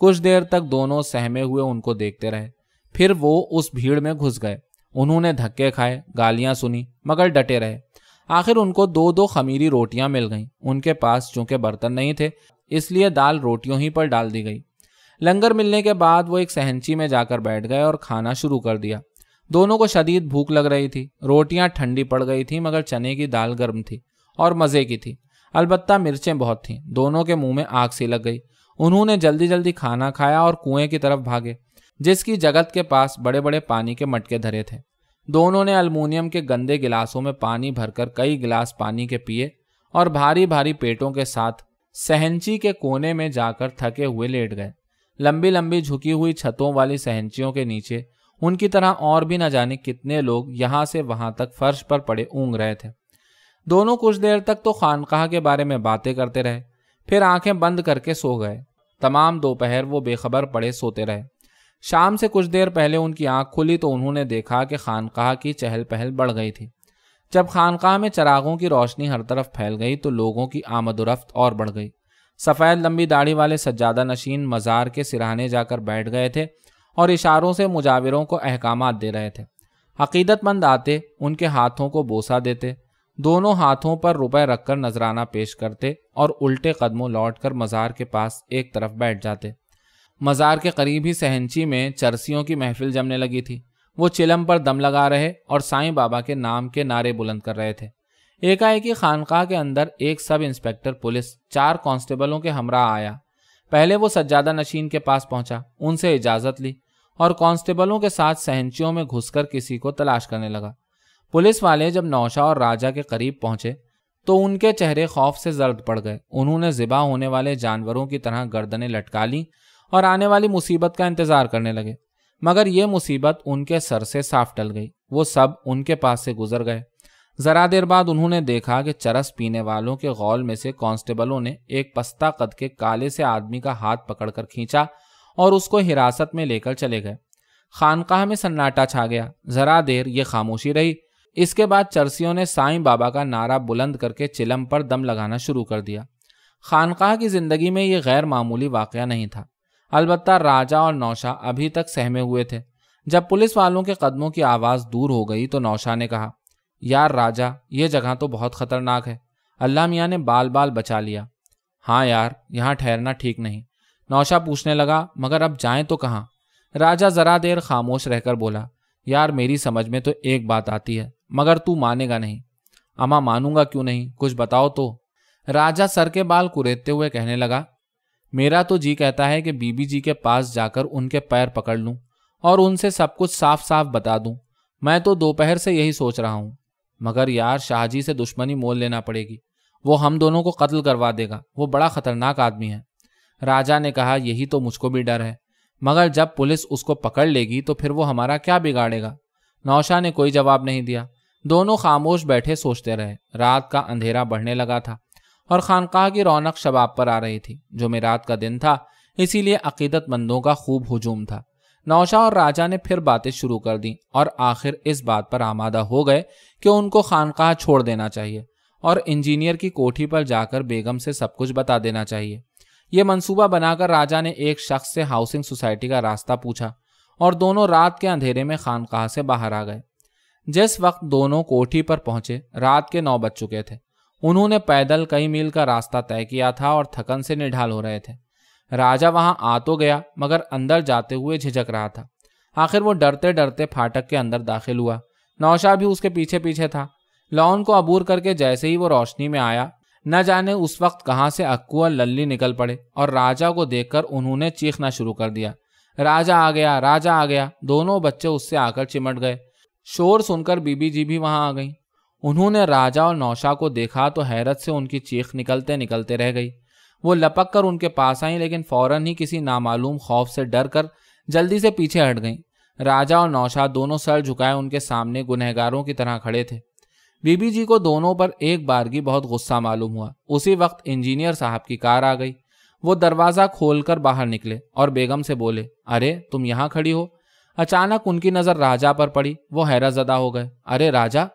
कुछ देर तक दोनों सहमे हुए उनको देखते रहे फिर वो उस भीड़ में घुस गए उन्होंने धक्के खाए गालियां सुनी मगर डटे रहे आखिर उनको दो दो खमीरी रोटियां मिल गईं उनके पास चूंकि बर्तन नहीं थे इसलिए दाल रोटियों ही पर डाल दी गई लंगर मिलने के बाद वो एक सहनची में जाकर बैठ गए और खाना शुरू कर दिया दोनों को शदीद भूख लग रही थी रोटियां ठंडी पड़ गई थी मगर चने की दाल गर्म थी और मज़े की थी अलबत्ता मिर्चें बहुत थीं दोनों के मुंह में आग सी लग गई उन्होंने जल्दी जल्दी खाना खाया और कुएं की तरफ भागे जिसकी जगत के पास बड़े बड़े पानी के मटके धरे थे दोनों ने अल्मोनियम के गंदे गिलासों में पानी भरकर कई गिलास पानी के पिए और भारी भारी पेटों के साथ सहनची के कोने में जाकर थके हुए लेट गए लंबी लंबी झुकी हुई छतों वाली सहनचियों के नीचे उनकी तरह और भी न जाने कितने लोग यहां से वहां तक फर्श पर पड़े ऊँग रहे थे दोनों कुछ देर तक तो खानकाह के बारे में बातें करते रहे फिर आंखें बंद करके सो गए तमाम दोपहर वो बेखबर पड़े सोते रहे शाम से कुछ देर पहले उनकी आंख खुली तो उन्होंने देखा कि खानकाह की चहल पहल बढ़ गई थी जब खानकाह में चरागों की रोशनी हर तरफ फैल गई तो लोगों की आमदोरफ्त और बढ़ गई सफ़ेद लंबी दाढ़ी वाले सज्जादा नशीन मज़ार के सिराने जाकर बैठ गए थे और इशारों से मुजाविरों को अहकाम दे रहे थे अकीदतमंद आते उनके हाथों को बोसा देते दोनों हाथों पर रुपए रखकर नजराना पेश करते और उल्टे कदमों लौटकर मज़ार के पास एक तरफ बैठ जाते मज़ार के करीब ही सहनची में चरसियों की महफिल जमने लगी थी वो चिलम पर दम लगा रहे और साईं बाबा के नाम के नारे बुलंद कर रहे थे एकाएकी खानका के अंदर एक सब इंस्पेक्टर पुलिस चार कांस्टेबलों के हमरा आया पहले वो सज्जादा नशीन के पास पहुंचा उनसे इजाजत ली और कांस्टेबलों के साथ सहनचियों में घुसकर किसी को तलाश करने लगा पुलिस वाले जब नौशा और राजा के करीब पहुंचे तो उनके चेहरे खौफ से जर्द पड़ गए उन्होंने जिबा होने वाले जानवरों की तरह गर्दनें लटका ली और आने वाली मुसीबत का इंतजार करने लगे मगर ये मुसीबत उनके सर से साफ टल गई वो सब उनके पास से गुजर गए जरा देर बाद उन्होंने देखा कि चरस पीने वालों के गौल में से कांस्टेबलों ने एक पस्ता कद के काले से आदमी का हाथ पकड़कर खींचा और उसको हिरासत में लेकर चले गए खानकाह में सन्नाटा छा गया जरा देर ये खामोशी रही इसके बाद चरसियों ने साईं बाबा का नारा बुलंद करके चिलम पर दम लगाना शुरू कर दिया खानकाह की जिंदगी में यह गैर मामूली वाक़ नहीं था अलबत् राजा और नौशा अभी तक सहमे हुए थे जब पुलिस वालों के कदमों की आवाज़ दूर हो गई तो नौशा ने कहा यार राजा ये जगह तो बहुत खतरनाक है अल्लाह मियाँ ने बाल बाल बचा लिया हाँ यार यहाँ ठहरना ठीक नहीं नौशा पूछने लगा मगर अब जाएं तो कहाँ राजा ज़रा देर खामोश रहकर बोला यार मेरी समझ में तो एक बात आती है मगर तू मानेगा नहीं अमा मानूंगा क्यों नहीं कुछ बताओ तो राजा सर के बाल कुरेदते हुए कहने लगा मेरा तो जी कहता है कि बीबी जी के पास जाकर उनके पैर पकड़ लूं और उनसे सब कुछ साफ साफ बता दूं मैं तो दोपहर से यही सोच रहा हूँ मगर यार शाहजी से दुश्मनी मोल लेना पड़ेगी वो हम दोनों को कत्ल करवा देगा वो बड़ा खतरनाक आदमी है राजा ने कहा यही तो मुझको भी डर है मगर जब पुलिस उसको पकड़ लेगी तो फिर वो हमारा क्या बिगाड़ेगा नौशा ने कोई जवाब नहीं दिया दोनों खामोश बैठे सोचते रहे रात का अंधेरा बढ़ने लगा था और खानकाह की रौनक शबाब पर आ रही थी जो मेरात का दिन था इसीलिए अकीदतमंदों का खूब हजूम था नौशा और राजा ने फिर बातें शुरू कर दी और आखिर इस बात पर आमादा हो गए कि उनको खानकाह छोड़ देना चाहिए और इंजीनियर की कोठी पर जाकर बेगम से सब कुछ बता देना चाहिए ये मंसूबा बनाकर राजा ने एक शख्स से हाउसिंग सोसाइटी का रास्ता पूछा और दोनों रात के अंधेरे में खानकाह से बाहर आ गए जिस वक्त दोनों कोठी पर पहुंचे रात के नौ बज चुके थे उन्होंने पैदल कई मील का रास्ता तय किया था और थकन से निढाल हो रहे थे राजा वहां आ तो गया मगर अंदर जाते हुए झिझक रहा था आखिर वो डरते डरते फाटक के अंदर दाखिल हुआ नौशा भी उसके पीछे पीछे था लॉन को अबूर करके जैसे ही वो रोशनी में आया न जाने उस वक्त कहां से अक्कू और लल्ली निकल पड़े और राजा को देखकर उन्होंने चीखना शुरू कर दिया राजा आ गया राजा आ गया दोनों बच्चे उससे आकर चिमट गए शोर सुनकर बीबी जी भी वहां आ गईं उन्होंने राजा और नौशा को देखा तो हैरत से उनकी चीख निकलते निकलते रह गई वो लपक कर उनके पास आई लेकिन फौरन ही किसी नामालूम खौफ से डर कर जल्दी से पीछे हट गईं राजा और नौशाद दोनों सर झुकाए उनके सामने गुनहगारों की तरह खड़े थे बीबी जी को दोनों पर एक बारगी बहुत गुस्सा मालूम हुआ उसी वक्त इंजीनियर साहब की कार आ गई वो दरवाज़ा खोलकर बाहर निकले और बेगम से बोले अरे तुम यहाँ खड़ी हो अचानक उनकी नज़र राजा पर पड़ी वो हैरत ज़दा हो गए अरे राजा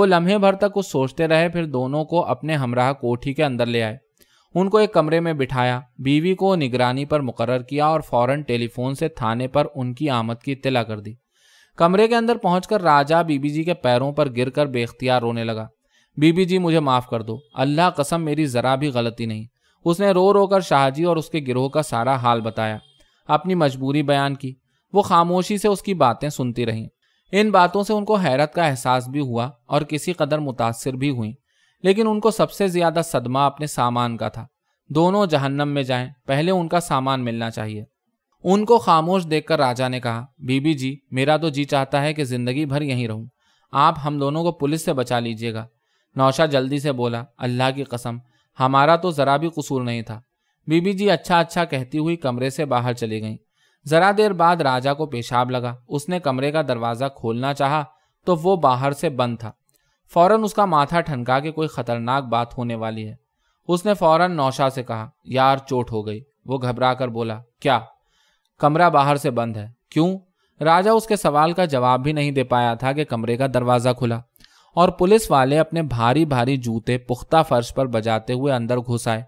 वो लम्हे भर तक कुछ सोचते रहे फिर दोनों को अपने हमराह कोठी के अंदर ले आए उनको एक कमरे में बिठाया बीवी को निगरानी पर मुकर किया और फौरन टेलीफोन से थाने पर उनकी आमद की इतला कर दी कमरे के अंदर पहुंचकर राजा बीबी जी के पैरों पर कर बेख्तियार रोने लगा बीबी जी मुझे माफ़ कर दो अल्लाह कसम मेरी ज़रा भी गलती नहीं उसने रो रो कर शाहजी और उसके गिरोह का सारा हाल बताया अपनी मजबूरी बयान की वो खामोशी से उसकी बातें सुनती रहीं इन बातों से उनको हैरत का एहसास भी हुआ और किसी कदर मुतासर भी हुई लेकिन उनको सबसे ज्यादा सदमा अपने सामान का था दोनों जहन्नम में जाएं पहले उनका सामान मिलना चाहिए उनको खामोश देखकर राजा ने कहा बीबी जी मेरा तो जी चाहता है कि जिंदगी भर यहीं रहूं आप हम दोनों को पुलिस से बचा लीजिएगा नौशा जल्दी से बोला अल्लाह की कसम हमारा तो ज़रा भी कसूर नहीं था बीबी जी अच्छा अच्छा कहती हुई कमरे से बाहर चली गई ज़रा देर बाद राजा को पेशाब लगा उसने कमरे का दरवाज़ा खोलना चाहा तो वो बाहर से बंद था फौरन उसका माथा ठनका के कोई खतरनाक बात होने वाली है उसने फौरन नौशा से कहा यार चोट हो गई वो घबरा कर बोला क्या कमरा बाहर से बंद है क्यों राजा उसके सवाल का जवाब भी नहीं दे पाया था कि कमरे का दरवाज़ा खुला और पुलिस वाले अपने भारी भारी जूते पुख्ता फर्श पर बजाते हुए अंदर घुस आए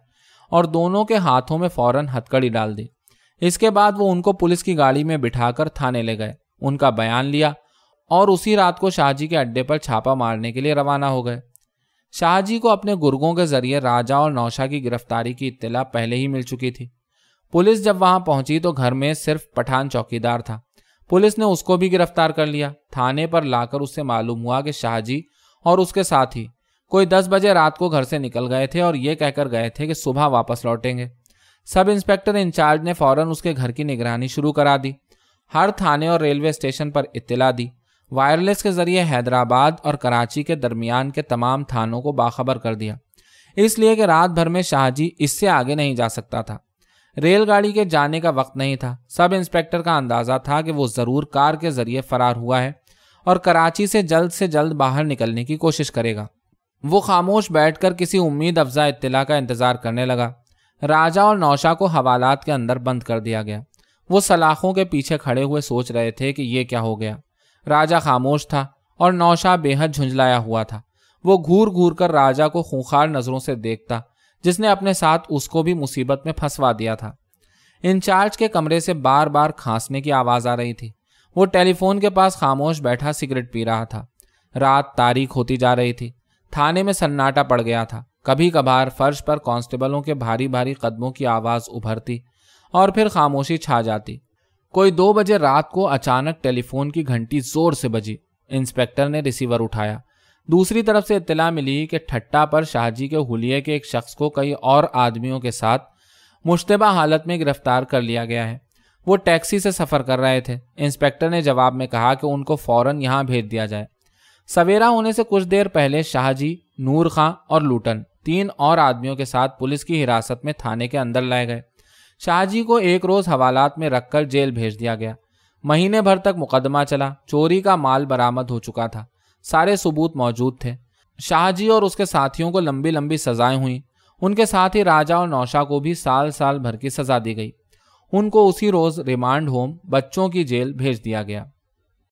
और दोनों के हाथों में फौरन हथकड़ी डाल दी इसके बाद वो उनको पुलिस की गाड़ी में बिठाकर थाने ले गए उनका बयान लिया और उसी रात को शाहजी के अड्डे पर छापा मारने के लिए रवाना हो गए शाहजी को अपने गुर्गों के जरिए राजा और नौशा की गिरफ्तारी की इत्तला पहले ही मिल चुकी थी पुलिस जब वहां पहुंची तो घर में सिर्फ पठान चौकीदार था पुलिस ने उसको भी गिरफ्तार कर लिया थाने पर लाकर उससे मालूम हुआ कि शाहजी और उसके साथी कोई दस बजे रात को घर से निकल गए थे और ये कहकर गए थे कि सुबह वापस लौटेंगे सब इंस्पेक्टर इंचार्ज ने फौरन उसके घर की निगरानी शुरू करा दी हर थाने और रेलवे स्टेशन पर इत्तला दी वायरलेस के जरिए हैदराबाद और कराची के दरमियान के तमाम थानों को बाखबर कर दिया इसलिए कि रात भर में शाहजी इससे आगे नहीं जा सकता था रेलगाड़ी के जाने का वक्त नहीं था सब इंस्पेक्टर का अंदाज़ा था कि वो ज़रूर कार के ज़रिए फ़रार हुआ है और कराची से जल्द से जल्द बाहर निकलने की कोशिश करेगा वो खामोश बैठकर किसी उम्मीद अफजा इत्तला का इंतज़ार करने लगा राजा और नौशा को हवालात के अंदर बंद कर दिया गया वो सलाखों के पीछे खड़े हुए सोच रहे थे कि ये क्या हो गया राजा खामोश था और नौशा बेहद झुंझलाया हुआ था वो घूर घूर कर राजा को खूंखार नज़रों से देखता जिसने अपने साथ उसको भी मुसीबत में फंसवा दिया था इंचार्ज के कमरे से बार बार खांसने की आवाज़ आ रही थी वो टेलीफोन के पास खामोश बैठा सिगरेट पी रहा था रात तारीख होती जा रही थी थाने में सन्नाटा पड़ गया था कभी कभार फर्श पर कांस्टेबलों के भारी भारी कदमों की आवाज़ उभरती और फिर खामोशी छा जाती कोई दो बजे रात को अचानक टेलीफोन की घंटी जोर से बजी इंस्पेक्टर ने रिसीवर उठाया दूसरी तरफ से इतला मिली कि ठट्टा पर शाहजी के हुलिये के एक शख्स को कई और आदमियों के साथ मुश्तबा हालत में गिरफ्तार कर लिया गया है वो टैक्सी से सफ़र कर रहे थे इंस्पेक्टर ने जवाब में कहा कि उनको फौरन यहां भेज दिया जाए सवेरा होने से कुछ देर पहले शाहजी नूर खां और लूटन तीन और आदमियों के साथ पुलिस की हिरासत में थाने के अंदर लाए गए शाहजी को एक रोज हवालात में रखकर जेल भेज दिया गया महीने भर तक मुकदमा चला चोरी का माल बरामद हो चुका था सारे सबूत मौजूद थे शाहजी और उसके साथियों को लंबी लंबी सजाएं हुई उनके साथ ही राजा और नौशा को भी साल साल भर की सजा दी गई उनको उसी रोज रिमांड होम बच्चों की जेल भेज दिया गया